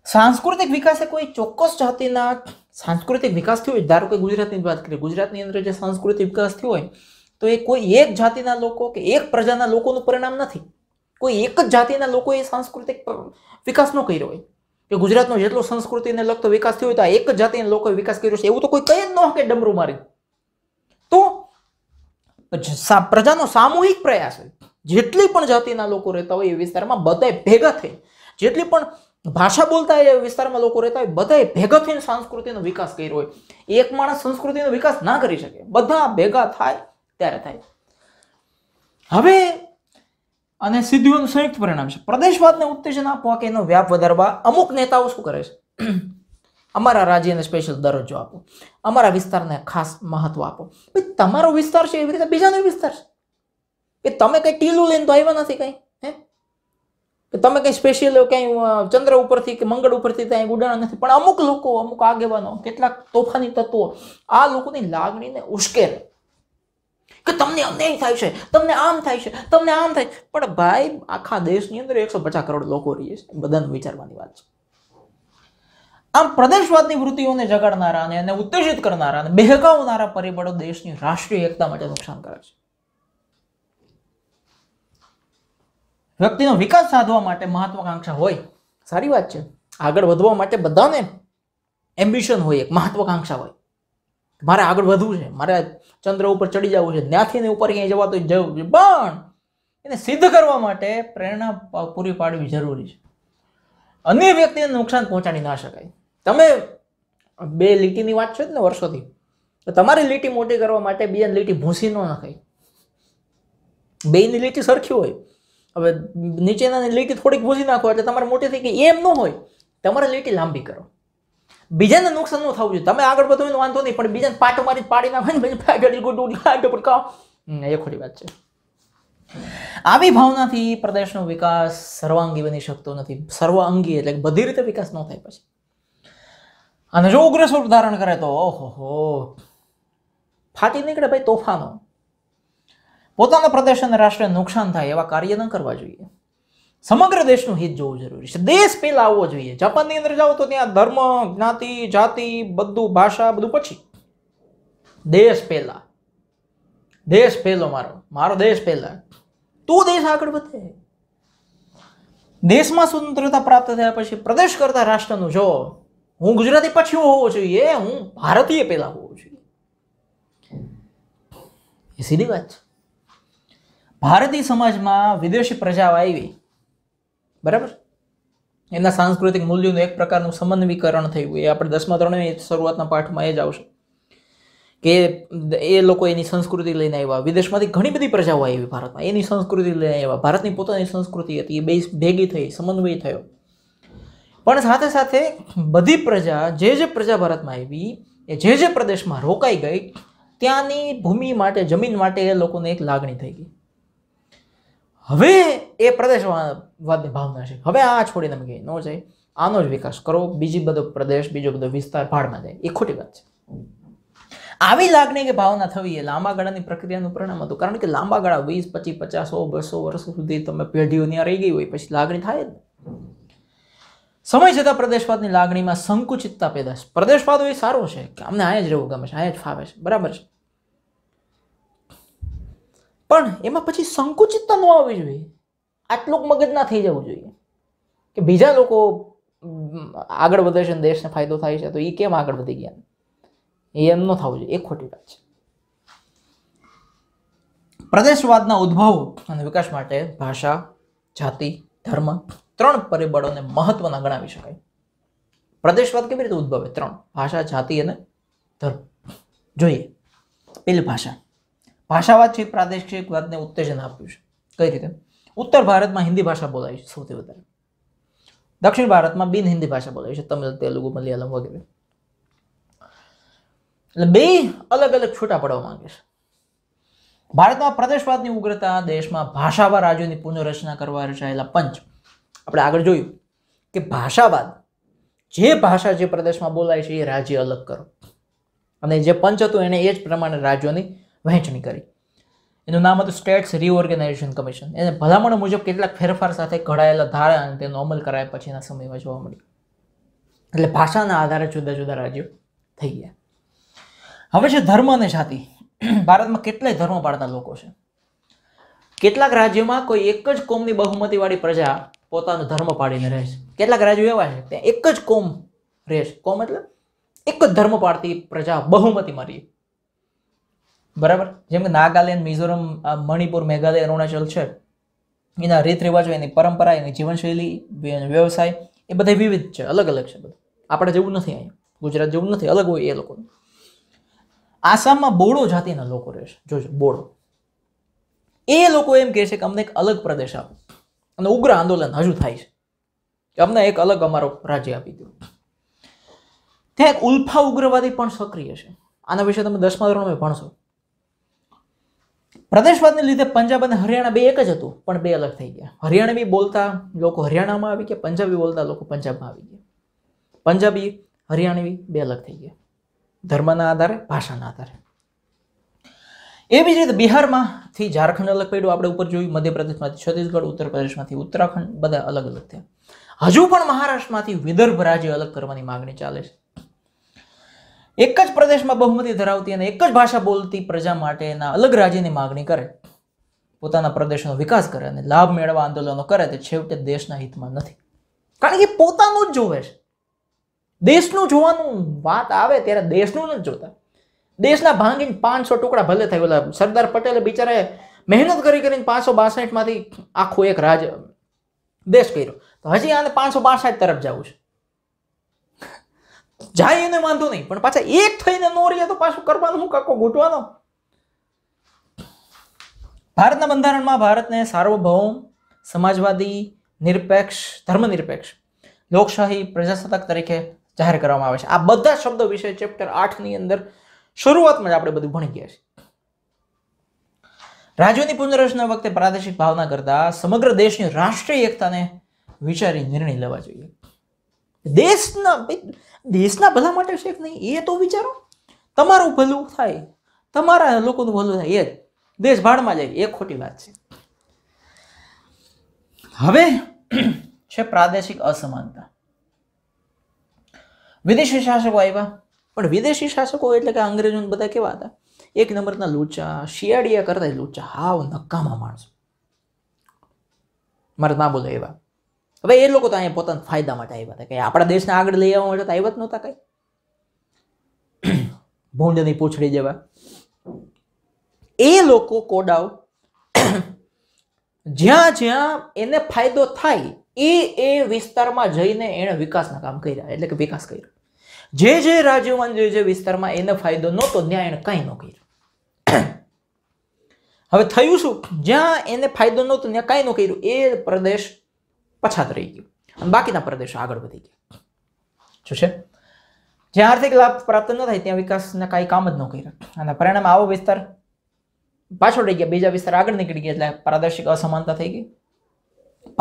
સાંસ્કૃતિક વિકાસ એ કોઈ ચોક્કસ જાતિના સાંસ્કૃતિક વિકાસ થયો હોય ધારો કે ગુજરાતની વાત કરીએ ગુજરાતની અંદર જે સાંસ્કૃતિક વિકાસ થયો હોય તો એ કોઈ એક જાતિના લોકો કે એક પ્રજાના લોકોનું પરિણામ નથી કોઈ એક જ જાતિના લોકોએ સાંસ્કૃતિક વિકાસનો કર્યો હોય કે ગુજરાતનો જેટલો સંસ્કૃતિને લગતો વિકાસ થયો હોય તો આ એક જ જાતિના લોકોએ વિકાસ કર્યો છે એવું તો કોઈ કહી જ ન કે ડમરું મારી તો પ્રજાનો સામૂહિક પ્રયાસ હોય જેટલી પણ જાતિના લોકો રહેતા હોય એ વિસ્તારમાં બધાય ભેગા થઈ જેટલી પણ ભાષા બોલતા એ વિસ્તારમાં લોકો રહેતા હોય બધાએ ભેગા થઈને સંસ્કૃતિનો વિકાસ કર્યો હોય એક માણસ સંસ્કૃતિનો વિકાસ ના કરી શકે બધા ભેગા થાય ત્યારે થાય હવે અને સિદ્ધિઓનું સંયુક્ત પરિણામ છે પ્રદેશવાદને ઉત્તેજન આપવા કે એનો વ્યાપ વધારવા અમુક નેતાઓ શું કરે છે *clears throat* અમારા રાજ્યને સ્પેશિયલ દરજ્જો આપો અમારા વિસ્તારને ખાસ મહત્વ આપો તમારો વિસ્તાર છે એવી રીતે બીજાનો વિસ્તાર છે એ તમે કંઈ ટીલું લઈને તો આવ્યા નથી કંઈ કે તમે કંઈ સ્પેશિયલ કંઈ ચંદ્ર ઉપરથી કે મંગળ ઉપરથી ત્યાં ઉડાણ નથી પણ અમુક લોકો અમુક આગેવાનો કેટલાક તોફાની તત્વો આ લોકોની લાગણીને ઉશ્કેરે કે તમને અન્યાય થાય છે તમને આમ થાય છે તમને આમ થાય પણ ભાઈ આખા દેશની અંદર એકસો પચાસ કરોડ લોકો રહીએ છે બધાનું વિચારવાની વાત છે આમ પ્રદેશવાદની વૃત્તિઓને જગાડનારા અને ઉત્તેજિત કરનારા અને બેહકાવનારા પરિબળો દેશની રાષ્ટ્રીય એકતા માટે નુકસાન કરે છે વ્યક્તિનો વિકાસ સાધવા માટે મહત્વાકાંક્ષા હોય સારી વાત છે આગળ વધવા માટે બધાને એમ્બિશન હોય એક મહત્વાકાંક્ષા હોય મારે આગળ વધવું છે મારે ચંદ્ર ઉપર ચડી જવું છે ત્યાંથી ઉપર ક્યાંય જવા તો જવું છે પણ એને સિદ્ધ કરવા માટે પ્રેરણા પૂરી પાડવી જરૂરી છે અન્ય વ્યક્તિને નુકસાન પહોંચાડી ના શકાય તમે બે લીટીની વાત છે ને વર્ષોથી તો તમારી લીટી મોટી કરવા માટે બીજાની લીટી ભૂંસી ન નાખાય બેની લીટી સરખી હોય હવે નીચેના લીટી થોડીક ભૂસી નાખો એટલે તમારે મોટી થઈ ગઈ એમ ન હોય તમારે લીટી લાંબી કરો બીજાને નુકસાન ન થવું જોઈએ તમે આગળ બધું એનો વાંધો નહીં પણ બીજાને પાટો મારી પાડી નાખો ને પછી એ ખોટી વાત છે આવી ભાવનાથી પ્રદેશનો વિકાસ સર્વાંગી બની શકતો નથી સર્વાંગી એટલે બધી રીતે વિકાસ ન થાય પછી અને જો ઉગ્ર સ્વરૂપ ધારણ કરે તો ઓહો ફાટી નીકળે ભાઈ તોફાનો પોતાના પ્રદેશ અને રાષ્ટ્રને નુકસાન થાય એવા કાર્ય ન કરવા જોઈએ સમગ્ર દેશનું હિત જોવું જરૂરી છે દેશ પહેલાં આવવો જોઈએ જાપાનની અંદર જાઓ તો ત્યાં ધર્મ જ્ઞાતિ જાતિ બધું ભાષા બધું પછી દેશ પહેલા દેશ પહેલો મારો મારો દેશ પહેલા તો દેશ આગળ વધે દેશમાં સ્વતંત્રતા પ્રાપ્ત થયા પછી પ્રદેશ કરતા રાષ્ટ્રનું જો હું ગુજરાતી પછી હોવો જોઈએ હું ભારતીય પહેલા હોવો જોઈએ એ સીધી વાત છે ભારતીય સમાજમાં વિદેશી પ્રજાઓ આવી બરાબર એના સાંસ્કૃતિક મૂલ્યોનું એક પ્રકારનું સમન્વયકરણ થયું એ આપણે દસમા ધોરણે શરૂઆતના પાઠમાં એ જ આવશે કે એ લોકો એની સંસ્કૃતિ લઈને આવ્યા વિદેશમાંથી ઘણી બધી પ્રજાઓ આવી ભારતમાં એની સંસ્કૃતિ લઈને આવ્યા ભારતની પોતાની સંસ્કૃતિ હતી એ બે ભેગી થઈ સમન્વય થયો પણ સાથે સાથે બધી પ્રજા જે જે પ્રજા ભારતમાં આવી એ જે જે પ્રદેશમાં રોકાઈ ગઈ ત્યાંની ભૂમિ માટે જમીન માટે એ લોકોને એક લાગણી થઈ ગઈ હવે એ પ્રદેશવાદની ભાવના છે હવે આ છોડીને અમે ન જાય આનો જ વિકાસ કરો બીજી બધો પ્રદેશ બીજો બધો વિસ્તાર ભાડમાં જાય એ ખોટી વાત છે આવી લાગણી કે ભાવના થવી એ લાંબા ગાળાની પ્રક્રિયાનું પરિણામ હતું કારણ કે લાંબા ગાળા વીસ પચીસ પચાસો બસો વર્ષ સુધી તમે પેઢીઓ ત્યાં રહી ગઈ હોય પછી લાગણી થાય જ સમય જતાં પ્રદેશવાદની લાગણીમાં સંકુચિતતા પેદાશ પ્રદેશવાદ એ સારો છે કે અમને અહીંયા જ રહેવું ગમે છે અહીંયા જ ફાવે છે બરાબર છે પણ એમાં પછી સંકુચિતતા ન આવવી જોઈએ આટલું મગજના થઈ જવું જોઈએ કે બીજા લોકો આગળ વધે છે દેશને ફાયદો થાય છે તો એ કેમ આગળ વધી ગયા એ એમ ન થવું જોઈએ એ ખોટી વાત છે પ્રદેશવાદના ઉદ્ભવ અને વિકાસ માટે ભાષા જાતિ ધર્મ ત્રણ પરિબળોને મહત્વના ગણાવી શકાય પ્રદેશવાદ કેવી રીતે ઉદ્ભવે ત્રણ ભાષા જાતિ અને ધર્મ જોઈએ પેલી ભાષા ભાષાવાદ છે પ્રાદેશિકવાદને ઉત્તેજન આપ્યું છે કઈ રીતે ઉત્તર ભારતમાં હિન્દી ભાષા બોલાય છે સૌથી વધારે દક્ષિણ ભારતમાં બિન હિન્દી ભાષા બોલાય છે તમિલ તેલુગુ મલયાલમ વગેરે એટલે બે અલગ અલગ છૂટા પડવા માંગે છે ભારતમાં પ્રદેશવાદની ઉગ્રતા દેશમાં ભાષાવાદ રાજ્યોની પુનઃરચના કરવા રચાયેલા પંચ આપણે આગળ જોયું કે ભાષાવાદ જે ભાષા જે પ્રદેશમાં બોલાય છે એ રાજ્ય અલગ કરો અને જે પંચ હતું એને એ જ પ્રમાણે રાજ્યોની વહેંચણી કરી એનું નામ હતું સ્ટેટ્સ રિઓર્ગેનાઇઝેશન કમિશન એને ભલામણ મુજબ કેટલાક ફેરફાર સાથે ઘડાયેલા ધારા અને તેનો અમલ કરાયા પછીના સમયમાં જોવા મળ્યું એટલે ભાષાના આધારે જુદા જુદા રાજ્યો થઈ ગયા હવે છે ધર્મ અને જાતિ ભારતમાં કેટલાય ધર્મ પાળતા લોકો છે કેટલાક રાજ્યોમાં કોઈ એક જ કોમની બહુમતીવાળી પ્રજા પોતાનો ધર્મ પાડીને રહે છે કેટલાક રાજ્યો એવા છે ત્યાં એક જ કોમ રહે છે કોમ એટલે એક જ ધર્મ પાળતી પ્રજા બહુમતીમાં રહી બરાબર જેમ કે નાગાલેન્ડ મિઝોરમ મણિપુર મેઘાલય અરુણાચલ છે એના રીત રિવાજો એની પરંપરા એની જીવનશૈલી વ્યવસાય એ બધા વિવિધ છે અલગ અલગ છે બધું આપણે જેવું નથી અહીંયા ગુજરાત જેવું નથી અલગ હોય એ લોકોનું આસામમાં બોડો જાતિના લોકો રહેશે છે જોજો બોડો એ લોકો એમ કહે છે કે અમને એક અલગ પ્રદેશ આપો અને ઉગ્ર આંદોલન હજુ થાય છે કે અમને એક અલગ અમારો રાજ્ય આપી દો ત્યાં એક ઉલ્ફા ઉગ્રવાદી પણ સક્રિય છે આના વિશે તમે દસમા ધોરણમાં ભણશો પ્રદેશવાદને લીધે પંજાબ અને હરિયાણા બે એક જ હતું પણ બે અલગ થઈ ગયા હરિયાણવી બોલતા લોકો હરિયાણામાં આવી ગયા પંજાબી બોલતા લોકો પંજાબમાં આવી ગયા પંજાબી હરિયાણવી બે અલગ થઈ ગયા ધર્મના આધારે ભાષાના આધારે એવી જ રીતે બિહારમાંથી ઝારખંડ અલગ પડ્યું આપણે ઉપર જોયું મધ્યપ્રદેશમાંથી છત્તીસગઢ ઉત્તર પ્રદેશમાંથી ઉત્તરાખંડ બધા અલગ અલગ થયા હજુ પણ મહારાષ્ટ્રમાંથી વિદર્ભ રાજ્ય અલગ કરવાની માગણી ચાલે છે એક જ પ્રદેશમાં બહુમતી ધરાવતી અને એક જ ભાષા બોલતી પ્રજા માટેના અલગ રાજ્યની માગણી કરે પોતાના પ્રદેશનો વિકાસ કરે અને લાભ મેળવવા આંદોલનો કરે તે છેવટે દેશના હિતમાં નથી કારણ કે પોતાનું જ જોવે છે દેશનું જોવાનું વાત આવે ત્યારે દેશનું જ જોતા દેશના ભાંગીને પાંચસો ટુકડા ભલે થાય ઓલા સરદાર પટેલે બિચારે મહેનત કરી કરીને પાંચસો બાસઠમાંથી આખો એક રાજ દેશ કર્યો તો હજી આને પાંચસો બાસઠ તરફ જવું છે જાય એને વાંધો નહીં પણ પાછા એક થઈને નો રહીએ તો પાછું કરવાનું શું કાકો ઘૂંટવાનો ભારતના બંધારણમાં ભારતને સાર્વભૌમ સમાજવાદી નિરપેક્ષ ધર્મનિરપેક્ષ લોકશાહી પ્રજાસત્તાક તરીકે જાહેર કરવામાં આવે છે આ બધા શબ્દો વિશે ચેપ્ટર આઠની અંદર શરૂઆતમાં જ આપણે બધું ભણી ગયા છીએ રાજ્યોની પુનર્રચના વખતે પ્રાદેશિક ભાવના કરતા સમગ્ર દેશની રાષ્ટ્રીય એકતાને વિચારી નિર્ણય લેવા જોઈએ દેશના દેશના ભલા માટે શેખ નહીં એ તો વિચારો તમારું ભલું થાય તમારા લોકોનું ભલું થાય એ જ દેશ ભાડમાં જાય એ ખોટી વાત છે હવે છે પ્રાદેશિક અસમાનતા વિદેશી શાસકો આવ્યા પણ વિદેશી શાસકો એટલે કે અંગ્રેજો બધા કેવા હતા એક નંબરના લૂચા શિયાળીયા કરતા લૂચા હાવ નકામા માણસો મારે ના બોલે એવા હવે એ લોકો તો અહીંયા પોતાના ફાયદા માટે આવ્યા હતા કે આપણા દેશને આગળ લઈ આવવા માટે તો આવ્યા જ નહોતા કંઈ ભૂંડની પૂછડી જેવા એ લોકો કોડાવ જ્યાં જ્યાં એને ફાયદો થાય એ એ વિસ્તારમાં જઈને એણે વિકાસના કામ કર્યા એટલે કે વિકાસ કર્યો જે જે રાજ્યોમાં જે જે વિસ્તારમાં એને ફાયદો નહોતો ત્યાં એણે કંઈ ન કર્યું હવે થયું શું જ્યાં એને ફાયદો નહોતો ત્યાં કાંઈ ન કર્યું એ પ્રદેશ પછાત રહી ગયું અને બાકીના પ્રદેશો આગળ વધી ગયા શું છે જ્યાં આર્થિક લાભ પ્રાપ્ત ન થાય ત્યાં વિકાસના કાંઈ કામ જ ન કર્યા અને પરિણામે આવો વિસ્તાર પાછળ રહી ગયા બીજા વિસ્તાર આગળ નીકળી ગયા એટલે પ્રાદેશિક અસમાનતા થઈ ગઈ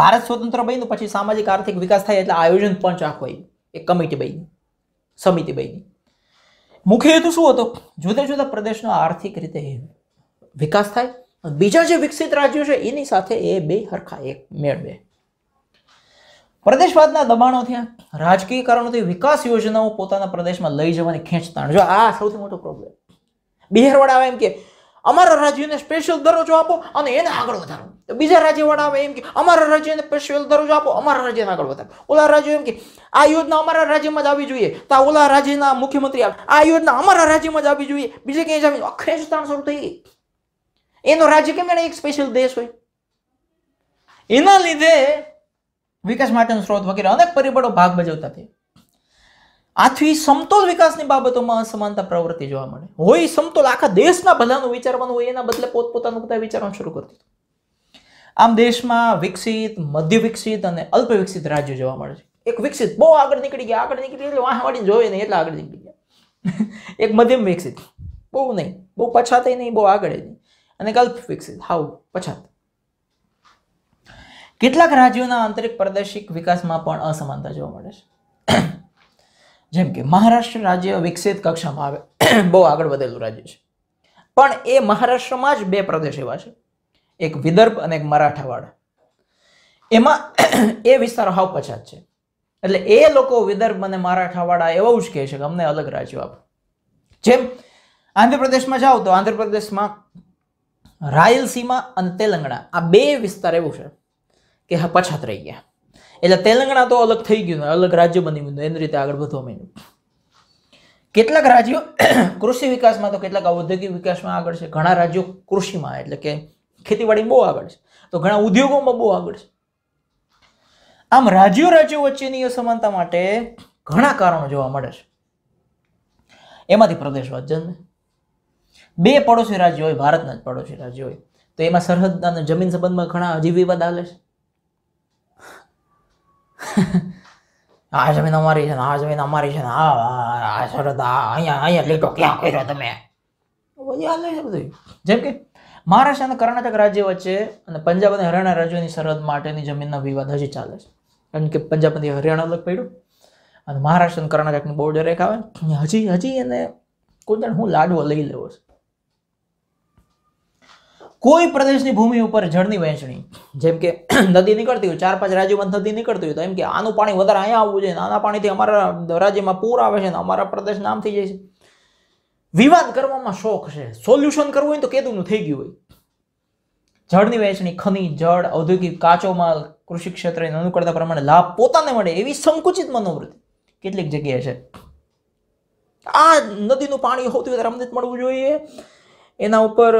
ભારત સ્વતંત્ર બન્યું પછી સામાજિક આર્થિક વિકાસ થાય એટલે આયોજન પંચ આખો આવ્યું એક કમિટી બની સમિતિ બની મુખ્ય હેતુ શું હતો જુદા જુદા પ્રદેશનો આર્થિક રીતે વિકાસ થાય બીજા જે વિકસિત રાજ્યો છે એની સાથે એ બે હરખા એક મેળવે પ્રદેશવાદના દબાણો થયા રાજકીયકરણોથી વિકાસ યોજનાઓ પોતાના પ્રદેશમાં લઈ જવાની ખેંચતાણ જો આ સૌથી મોટો પ્રોબ્લેમ બિહારવાળા આવે એમ કે અમારા રાજ્યને સ્પેશિયલ દરજ્જો આપો અને એને આગળ વધારો બીજા રાજ્યવાળા આવે એમ કે અમારા રાજ્યને સ્પેશિયલ દરજ્જો આપો અમારા રાજ્યને આગળ વધારો ઓલા રાજ્યો એમ કે આ યોજના અમારા રાજ્યમાં જ આવી જોઈએ તો ઓલા રાજ્યના મુખ્યમંત્રી આવે આ યોજના અમારા રાજ્યમાં જ આવી જોઈએ બીજે ક્યાંય જાવી ખેંચતાણ શરૂ થઈ ગઈ એનો રાજ્ય કેમ એને એક સ્પેશિયલ દેશ હોય એના લીધે વિકાસ માટેનો સ્ત્રોત વગેરે અનેક પરિબળો ભાગ ભજવતા થયા આથી સમતોલ વિકાસની બાબતોમાં અસમાનતા પ્રવૃત્તિ જોવા મળે હોય સમતોલ આખા દેશના ભલાનું વિચારવાનું હોય એના બદલે પોતપોતાનું બધા વિચારવાનું શરૂ કરી દીધું આમ દેશમાં વિકસિત મધ્ય વિકસિત અને અલ્પ વિકસિત રાજ્યો જોવા મળે છે એક વિકસિત બહુ આગળ નીકળી ગયા આગળ નીકળી એટલે વાહ જોઈએ નહીં એટલે આગળ નીકળી ગયા *laughs* એક મધ્યમ વિકસિત બહુ નહીં બહુ પછાતે નહીં બહુ આગળ નહીં અને અલ્પ વિકસિત હાવ પછાત કેટલાક રાજ્યોના આંતરિક પ્રાદેશિક વિકાસમાં પણ અસમાનતા જોવા મળે છે જેમ કે મહારાષ્ટ્ર રાજ્ય વિકસિત કક્ષામાં આવે બહુ આગળ વધેલું રાજ્ય છે પણ એ મહારાષ્ટ્રમાં જ બે પ્રદેશ એવા છે એક વિદર્ભ અને એક મરાઠાવાડા એમાં એ વિસ્તારો હાવ પછાત છે એટલે એ લોકો વિદર્ભ અને મરાઠાવાડા એવું જ કહે છે કે અમને અલગ રાજ્યો આપો જેમ આંધ્રપ્રદેશમાં જાઓ તો આંધ્રપ્રદેશમાં રાયલસીમા અને તેલંગણા આ બે વિસ્તાર એવું છે કે હા પછાત રહી ગયા એટલે તેલંગણા તો અલગ થઈ ગયું અલગ રાજ્ય બની ગયું એની રીતે આગળ વધવા માંડ્યું કેટલાક રાજ્યો *coughs* કૃષિ વિકાસમાં તો કેટલાક ઔદ્યોગિક વિકાસમાં આગળ છે ઘણા રાજ્યો કૃષિમાં એટલે કે ખેતીવાડી બહુ આગળ છે તો ઘણા ઉદ્યોગોમાં બહુ આગળ છે આમ રાજ્યો રાજ્યો વચ્ચેની અસમાનતા માટે ઘણા કારણો જોવા મળે છે એમાંથી પ્રદેશવાદ જન્મે બે પડોશી રાજ્યો હોય ભારતના જ પડોશી રાજ્યો હોય તો એમાં સરહદ અને જમીન સંબંધમાં ઘણા હજી વિવાદ આવે છે આ જમીન અમારી છે ને આ જમીન અમારી છે ને આ આ શરત આ અહીંયા અહીંયા લીટો ક્યાં કર્યો તમે પછી હાલે છે બધું જેમ કે મહારાષ્ટ્ર અને કર્ણાટક રાજ્ય વચ્ચે અને પંજાબ અને હરિયાણા રાજ્યોની સરહદ માટેની જમીનનો વિવાદ હજી ચાલે છે કારણ કે પંજાબમાંથી હરિયાણા અલગ પડ્યું અને મહારાષ્ટ્ર અને કર્ણાટકની બોર્ડર રેખા આવે હજી હજી એને કોઈ જાણ હું લાડવો લઈ લેવો છે કોઈ પ્રદેશની ભૂમિ ઉપર જળની વહેંચણી જેમ કે *clears throat* નદી નીકળતી હોય ચાર પાંચ રાજ્યોમાં નદી નીકળતી હોય તો એમ કે આનું પાણી વધારે અહીંયા આવવું જોઈએ આના પાણીથી અમારા રાજ્યમાં પૂર આવે છે ને અમારા પ્રદેશ નામ થઈ જાય છે વિવાદ કરવામાં શોખ છે સોલ્યુશન કરવું હોય તો કેદુનું થઈ ગયું હોય જળની વહેંચણી ખનિજ જળ ઔદ્યોગિક કાચો માલ કૃષિ ક્ષેત્રે અનુકૂળતા પ્રમાણે લાભ પોતાને મળે એવી સંકુચિત મનોવૃત્તિ કેટલીક જગ્યાએ છે આ નદીનું પાણી હોતું હોય વધારે અમને મળવું જોઈએ એના ઉપર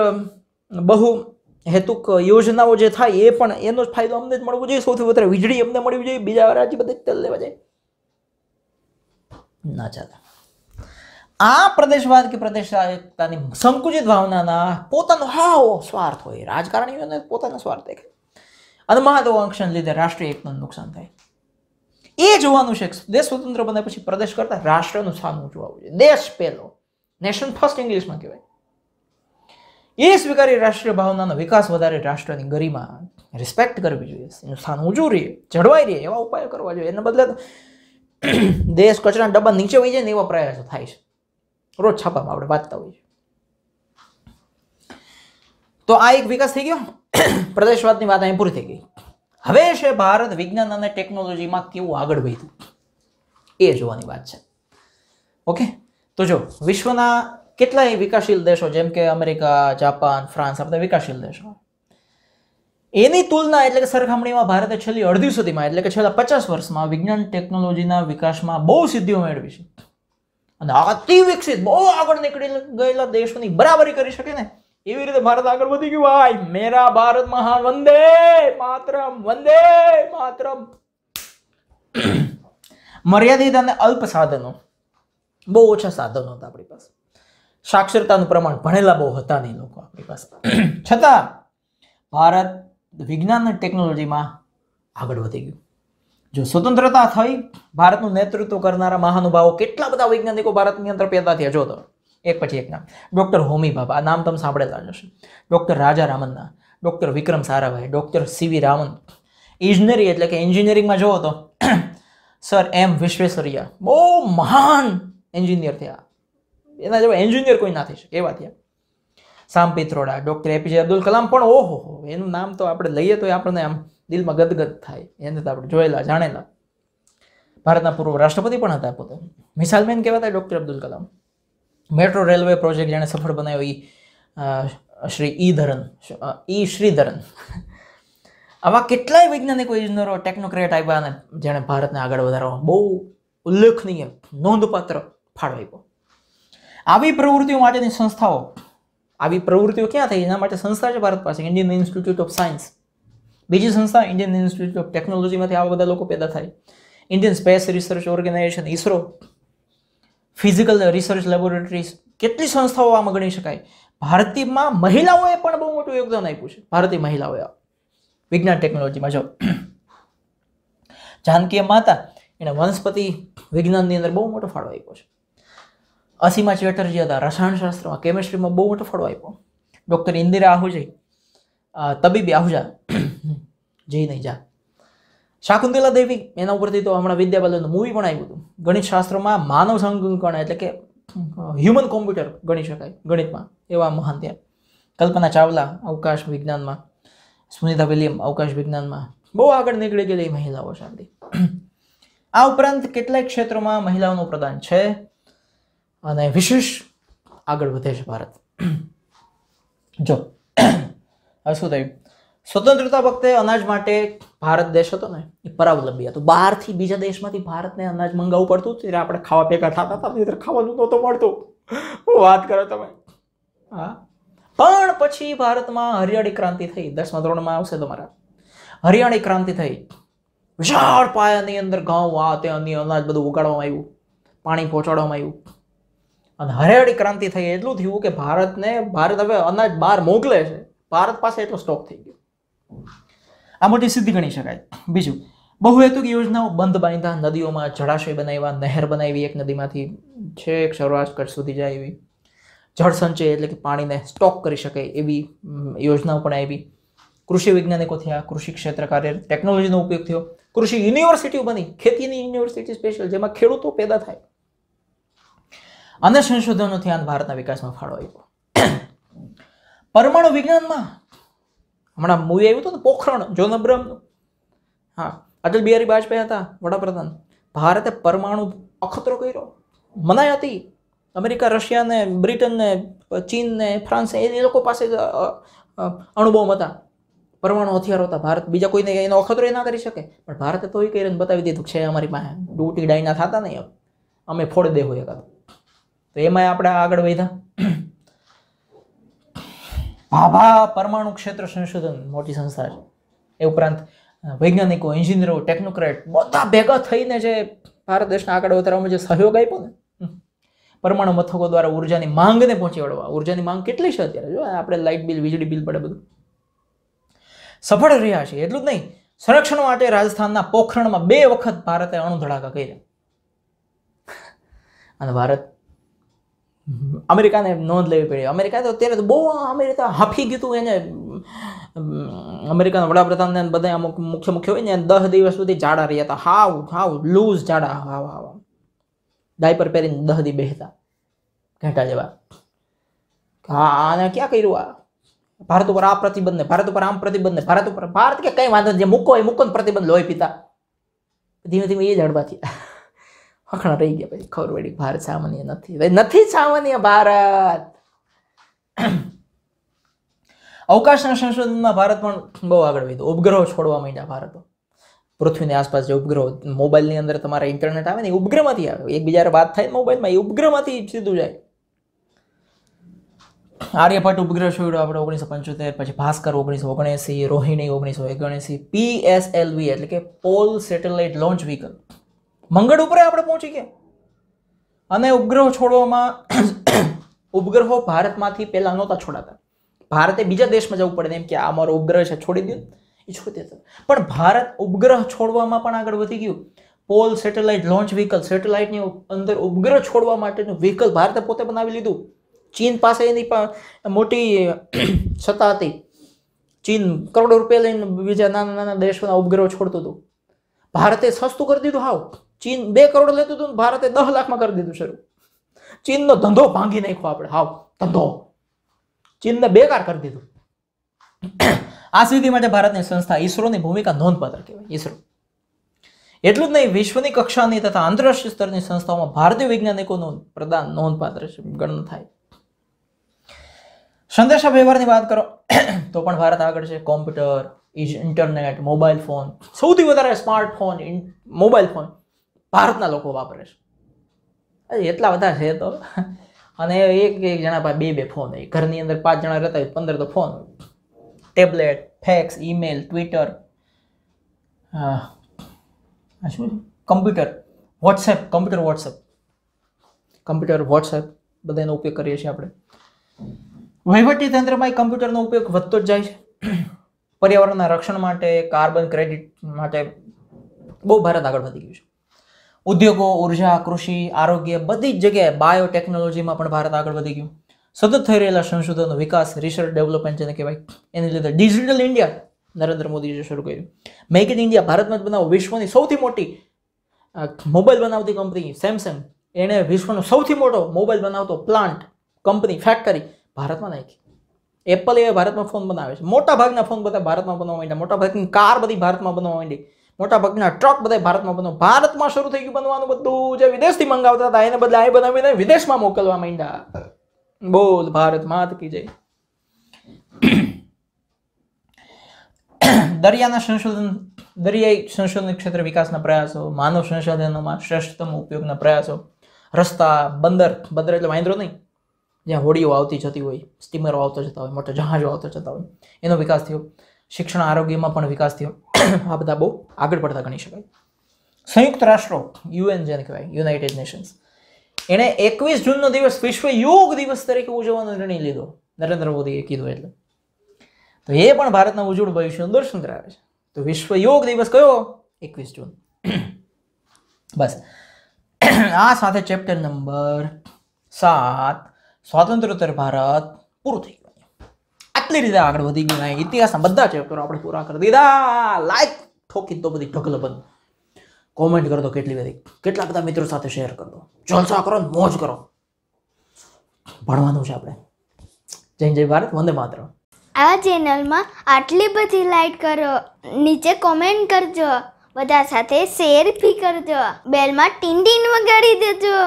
બહુ હેતુક યોજનાઓ જે થાય એ પણ એનો જ ફાયદો અમને જ મળવો જોઈએ સૌથી વધારે વીજળી અમને મળવી જોઈએ બીજા રાજ્ય બધા તેલ લેવા જાય ના ચાલે આ પ્રદેશવાદ કે પ્રદેશ એકતાની સંકુચિત ભાવનાના પોતાનો હાવ સ્વાર્થ હોય રાજકારણીઓને પોતાનો સ્વાર્થ દેખાય અને મહત્વાકાંક્ષાને લીધે રાષ્ટ્રીય એકતાનું નુકસાન થાય એ જોવાનું છે દેશ સ્વતંત્ર બન્યા પછી પ્રદેશ કરતાં રાષ્ટ્રનું સામું જોવાનું જોઈએ દેશ પહેલો નેશન ફર્સ્ટ ઇંગ્લિશમાં કહેવાય એ સ્વીકારી રાષ્ટ્રીય ભાવનાનો વિકાસ વધારે રાષ્ટ્રની ગરિમા રિસ્પેક્ટ કરવી જોઈએ એનું સ્થાન ઊંચું રહે જળવાઈ રહે એવા ઉપાયો કરવા જોઈએ એને બદલે દેશ કચરાના ડબ્બા નીચે વહી જાય ને એવા પ્રયાસો થાય છે રોજ છાપામાં આપણે વાંચતા હોઈએ તો આ એક વિકાસ થઈ ગયો પ્રદેશવાદની વાત અહીં પૂરી થઈ ગઈ હવે છે ભારત વિજ્ઞાન અને ટેકનોલોજીમાં કેવું આગળ વધ્યું એ જોવાની વાત છે ઓકે તો જો વિશ્વના કેટલાય વિકાસશીલ દેશો જેમ કે અમેરિકા જાપાન ફ્રાન્સ આપણે વિકાસશીલ દેશો એની તુલના એટલે કે સરખામણીમાં ભારતે છેલ્લી અડધી સુધીમાં એટલે કે છેલ્લા પચાસ વર્ષમાં વિજ્ઞાન ટેકનોલોજીના વિકાસમાં બહુ સિદ્ધિઓ મેળવી છે અને અતિ વિકસિત બહુ આગળ નીકળી ગયેલા દેશોની બરાબરી કરી શકે ને એવી રીતે ભારત આગળ વધી ગયું ભાઈ મેરા ભારત મહાન વંદે માત્રમ વંદે માત્રમ મર્યાદિત અને અલ્પ સાધનો બહુ ઓછા સાધનો હતા આપણી પાસે સાક્ષરતાનું પ્રમાણ ભણેલા બહુ હતા નહીં લોકો આપણી પાસે છતાં ભારત વિજ્ઞાન અને ટેકનોલોજીમાં આગળ વધી ગયું જો સ્વતંત્રતા થઈ ભારતનું નેતૃત્વ કરનારા મહાનુભાવો કેટલા બધા વૈજ્ઞાનિકો ભારતની અંદર પેદા થયા જો તો એક પછી એક નામ ડૉક્ટર હોમી બાબા આ નામ તમે સાંભળેલા જ હશે doctor Raja Ramanna doctor Vikram Sarabhai doctor CV Raman ઇજનેરી એટલે કે એન્જિનિયરિંગમાં જોવો તો *clears throat* સર એમ વિશ્વેશ્વરિયા બહુ મહાન એન્જિનિયર થયા એના જેવા એન્જિનિયર કોઈ ના થઈ શકે એવા થયા સામ પિત્રોડા ડૉક્ટર એપીજે અબ્દુલ કલામ પણ ઓહો હો એનું નામ તો આપણે લઈએ તો આપણને આમ દિલમાં ગદગદ થાય એને તો આપણે જોયેલા જાણેલા ભારતના પૂર્વ રાષ્ટ્રપતિ પણ હતા પોતે મિસાઇલમેન કહેવાતા doctor Abdul Kalam metro railway project જેણે સફળ બનાવ્યો ઈ શ્રી ઈ ધરન ઈ શ્રીધરન આવા કેટલાય વૈજ્ઞાનિકો ઇજનરો ટેકનોક્રેટ આવ્યા અને જેણે ભારતને આગળ વધારવા બહુ ઉલ્લેખનીય નોંધપાત્ર ફાળો આપ્યો આવી પ્રવૃત્તિઓ માટેની સંસ્થાઓ આવી પ્રવૃત્તિઓ ક્યાં થઈ એના માટે સંસ્થા છે ભારત પાસે ઇન્ડિયન ઇન્સ્ટિટ્યૂટ ઓફ સાયન્સ બીજી સંસ્થા ઇન્ડિયન ઇન્સ્ટિટ્યૂટ ઓફ ટેકનોલોજીમાંથી આવા બધા લોકો પેદા થાય Indian space research organisation ISRO physical research laboratories કેટલી સંસ્થાઓ આમાં ગણી શકાય ભારતીયમાં મહિલાઓએ પણ બહુ મોટું યોગદાન આપ્યું છે ભારતીય મહિલાઓએ વિજ્ઞાન ટેકનોલોજીમાં જો જાનકી માતા એણે વનસ્પતિ વિજ્ઞાનની અંદર બહુ મોટો ફાળો આપ્યો છે અસીમા ચેટર્જી હતા રસાયણશાસ્ત્રમાં કેમિસ્ટ્રીમાં બહુ મોટો ફળો આપ્યો ડૉક્ટર ઇન્દિરા આહુજા તબીબી આહુજા જઈ નહીં જા શાકુંતલા દેવી એના ઉપરથી તો હમણાં વિદ્યા વિદ્યાબાલનનું મૂવી પણ આવ્યું હતું ગણિત શાસ્ત્રમાં માનવ સંકણ એટલે કે હ્યુમન કોમ્પ્યુટર ગણી શકાય ગણિતમાં એવા મહાન ત્યાં કલ્પના ચાવલા અવકાશ વિજ્ઞાનમાં સુનિતા વિલિયમ અવકાશ વિજ્ઞાનમાં બહુ આગળ નીકળી ગયેલી મહિલાઓ શાંતિ આ ઉપરાંત કેટલાય ક્ષેત્રોમાં મહિલાઓનું પ્રદાન છે અને વિશેષ આગળ વધે છે ભારત જો હવે શું થયું સ્વતંત્રતા વખતે અનાજ માટે ભારત દેશ હતો ને એ પરાવલંબી હતો બહારથી બીજા દેશમાંથી ભારતને અનાજ મંગાવવું પડતું ત્યારે આપણે ખાવા ભેગા થતા હતા ત્યારે ખાવાનું નહોતું મળતું હું વાત કરો તમે હા પણ પછી ભારતમાં હરિયાળી ક્રાંતિ થઈ દસમા ધોરણમાં આવશે તમારા હરિયાળી ક્રાંતિ થઈ વિશાળ પાયાની અંદર ઘઉં આ તે અન્ય અનાજ બધું ઉગાડવામાં આવ્યું પાણી પહોંચાડવામાં આવ્યું અને હરિયાળી ક્રાંતિ થઈ એટલું થયું કે ભારતને ભારત હવે અનાજ બહાર મોકલે છે ભારત પાસે એટલો સ્ટોક થઈ ગયો આ મોટી સિદ્ધિ ગણી શકાય બીજું બહુહેતુક યોજનાઓ બંધ બાંધ્યા નદીઓમાં જળાશય બનાવ્યા નહેર બનાવી એક નદીમાંથી છેક સૌરાષ્ટ્ર કચ્છ સુધી જાય એવી જળસંચય એટલે કે પાણીને સ્ટોક કરી શકે એવી યોજનાઓ પણ આવી કૃષિ વૈજ્ઞાનિકો થયા કૃષિ ક્ષેત્ર કાર્ય ટેકનોલોજીનો ઉપયોગ થયો કૃષિ યુનિવર્સિટીઓ બની ખેતીની યુનિવર્સિટી સ્પેશિયલ જેમાં ખેડૂતો પેદા થાય અને સંશોધનો ધ્યાન ભારતના વિકાસમાં ફાળો આપ્યો પરમાણુ વિજ્ઞાનમાં હમણાં મૂવી આવ્યું હતું ને પોખરણ જોન અબ્રમનું હા અટલ બિહારી વાજપેયી હતા વડાપ્રધાન ભારતે પરમાણુ અખતરો કર્યો મનાઈ હતી અમેરિકા રશિયાને બ્રિટનને ચીનને ફ્રાન્સ એ લોકો પાસે જ હતા પરમાણુ હથિયારો હતા ભારત બીજા કોઈને એનો અખતરો એ ના કરી શકે પણ ભારતે તો એ કરીને બતાવી દીધું છે અમારી પાસે ડૂટી ડાયના થતા નહીં અમે ફોડી દેવું એકાદ તો એમાં આપણે આગળ વધ્યા ભાભા પરમાણુ ક્ષેત્ર સંશોધન મોટી સંસ્થા છે એ ઉપરાંત વૈજ્ઞાનિકો એન્જિનિયરો ટેકનોક્રેટ બધા ભેગા થઈને જે ભારત દેશના આગળ વધારવામાં જે સહયોગ આપ્યો ને પરમાણુ મથકો દ્વારા ઉર્જાની માંગને પહોંચી વળવા ઉર્જાની માંગ કેટલી છે અત્યારે જો આપણે લાઇટ બિલ વીજળી બિલ પડે બધું સફળ રહ્યા છે એટલું જ નહીં સંરક્ષણ માટે રાજસ્થાનના પોખરણમાં બે વખત ભારતે અણુધડાકા કર્યા અને ભારત અમેરિકાને નોંધ લેવી પડી અમેરિકા તો અત્યારે તો બહુ અમેરિકા હાફી ગયું એને અમેરિકાના વડાપ્રધાનને બધા અમુક મુખ્ય મુખ્ય હોય ને દસ દિવસ સુધી જાડા રહ્યા હતા હાવ હાવ લૂઝ જાડા હાવ હાવ ડાયપર પહેરીને દહ દી બેહતા ઘેટા જેવા હા આને ક્યાં કર્યું આ ભારત ઉપર આ પ્રતિબંધને ભારત ઉપર આમ પ્રતિબંધ પ્રતિબંધને ભારત ઉપર ભારત કે કંઈ વાંધો જે મૂકો એ મૂકો પ્રતિબંધ લોહી પીતા ધીમે ધીમે એ જ હડવા હખણા રહી ગયા ભાઈ ખબર પડી ભારત સામાન્ય નથી ભાઈ નથી સામાન્ય ભારત અવકાશના સંશોધનમાં ભારત પણ બહુ આગળ વધ્યું ઉપગ્રહો છોડવા માંડ્યા ભારતો પૃથ્વીની આસપાસ જે ઉપગ્રહો મોબાઈલની અંદર તમારા ઇન્ટરનેટ આવે ને એ ઉપગ્રહમાંથી આવે એકબીજા વાત થાય મોબાઈલમાં એ ઉપગ્રહમાંથી સીધું જાય આર્યભટ્ટ ઉપગ્રહ છોડ્યો આપણે ઓગણીસો પંચોતેર પછી ભાસ્કર ઓગણીસો ઓગણએંસી રોહિણી ઓગણીસો ઓગણએંસી પીએસએલવી એટલે કે પોલ સેટેલાઇટ લોન્ચ વ્હીકલ મંગળ ઉપર આપણે પહોંચી ગયા અને ઉપગ્રહ છોડવામાં *coughs* ઉપગ્રહો ભારતમાંથી પહેલાં નહોતા છોડાતા ભારતે બીજા દેશમાં જવું પડે એમ કે આ અમારો ઉપગ્રહ છે છોડી દો એ છોડી દેતા પણ ભારત ઉપગ્રહ છોડવામાં પણ આગળ વધી ગયું પોલ સેટેલાઇટ લોન્ચ વ્હીકલ સેટેલાઇટની અંદર ઉપગ્રહ છોડવા માટેનું વ્હીકલ ભારતે પોતે બનાવી લીધું ચીન પાસે એની પણ મોટી *coughs* સત્તા હતી ચીન કરોડો રૂપિયા લઈને બીજા નાના નાના દેશોના ઉપગ્રહ છોડતો હતો ભારતે સસ્તું કરી દીધું હાવ ચીન બે કરોડ લેતું હતું ભારતે દસ લાખમાં કરી દીધું શરૂ ચીનનો ધંધો ભાંગી નાખ્યો આપણે હાવ ધંધો ચીનને બેકાર કરી દીધું *clears throat* આ સિદ્ધિ માટે ભારતની સંસ્થા ઈસરોની ભૂમિકા નોંધપાત્ર કહેવાય ઈસરો એટલું જ નહીં વિશ્વની કક્ષાની તથા આંતરરાષ્ટ્રીય સ્તરની સંસ્થાઓમાં ભારતીય વૈજ્ઞાનિકોનું પ્રદાન નોંધપાત્ર ગણન થાય સંદેશા વ્યવહારની વાત કરો તો પણ ભારત આગળ છે કોમ્પ્યુટર ઇન્ટરનેટ મોબાઈલ ફોન સૌથી વધારે સ્માર્ટફોન મોબાઈલ ફોન ભારતના લોકો વાપરે છે એટલા બધા છે તો અને એક એક જણા પાસે બે બે ફોન હોય ઘરની અંદર પાંચ જણા રહેતા હોય પંદર તો phone tablet fax email Twitter શું computer WhatsApp computer WhatsApp computer WhatsApp બધાનો ઉપયોગ કરીએ છીએ આપણે વહીવટી તંત્રમાં કમ્પ્યુટરનો ઉપયોગ વધતો જ જાય છે *clears throat* પર્યાવરણના રક્ષણ માટે કાર્બન ક્રેડિટ માટે બહુ ભારત આગળ વધી ગયું છે ઉદ્યોગો ઉર્જા કૃષિ આરોગ્ય બધી જ જગ્યાએ બાયોટેકનોલોજીમાં પણ ભારત આગળ વધી ગયું સતત થઈ રહેલા સંશોધનો વિકાસ રિસર્ચ ડેવલપમેન્ટ જેને કહેવાય એને લીધે ડિજિટલ ઇન્ડિયા નરેન્દ્ર મોદીએ શરૂ કર્યું મેક ઇન ઇન્ડિયા ભારતમાં જ બનાવો વિશ્વની સૌથી મોટી મોબાઈલ બનાવતી કંપની સેમસંગ એણે વિશ્વનો સૌથી મોટો મોબાઈલ બનાવતો પ્લાન્ટ કંપની ફેક્ટરી ભારતમાં નાખી એપલ એ ભારતમાં ફોન બનાવે છે મોટા ભાગના ફોન બધા ભારતમાં બનાવવા માંડ્યા મોટા ભાગની કાર બધી ભારતમાં બનાવવા માંડી મોટા ભાગના ટ્રક બધા ભારતમાં બનવા ભારતમાં શરૂ થઈ ગયું બનવાનું બધું જે વિદેશથી મંગાવતા હતા એને બદલે અહીં બનાવીને વિદેશમાં મોકલવા માંડ્યા બોલ ભારત માત જય *coughs* દરિયાના સંશોધન દરિયાઈ સંશોધન ક્ષેત્ર વિકાસના પ્રયાસો માનવ સંસાધનોમાં શ્રેષ્ઠતમ ઉપયોગના પ્રયાસો રસ્તા બંદર બંદર એટલે વાંદરો નહીં જ્યાં હોડીઓ આવતી જતી હોય સ્ટીમરો આવતો જતા હોય મોટા જહાજો આવતા જતા હોય એનો વિકાસ થયો શિક્ષણ આરોગ્યમાં પણ વિકાસ થયો આ બધા બહુ આગળ પડતા ગણી શકાય સંયુક્ત રાષ્ટ્રો યુએન જેને કહેવાય યુનાઇટેડ નેશન્સ એણે એકવીસ જૂનનો દિવસ વિશ્વ યોગ દિવસ તરીકે ઉજવવાનો નિર્ણય લીધો નરેન્દ્ર મોદીએ કીધું એટલે તો એ પણ ભારતના ઉજ્જવળ ભવિષ્યનું દર્શન કરાવે છે તો વિશ્વ યોગ દિવસ કયો એકવીસ જૂન બસ આ સાથે ચેપ્ટર નંબર સાત સ્વાતંત્રોત્તર ભારત પૂરું થઈ આટલી રીતે આગળ વધી ગયું ઇતિહાસના બધા ચેપ્ટરો આપણે પૂરા કરી દીધા લાઈક ઠોકી દો બધી ઢગલ બંધ કોમેન્ટ કરી કેટલી બધી કેટલા બધા મિત્રો સાથે શેર કરી જલસા કરો મોજ કરો ભણવાનું છે આપણે જય જય ભારત વંદે માત્ર આ ચેનલમાં આટલી બધી લાઈક કરો નીચે કોમેન્ટ કરજો બધા સાથે શેર બી કરજો બેલમાં ટીન ટીન વગાડી દેજો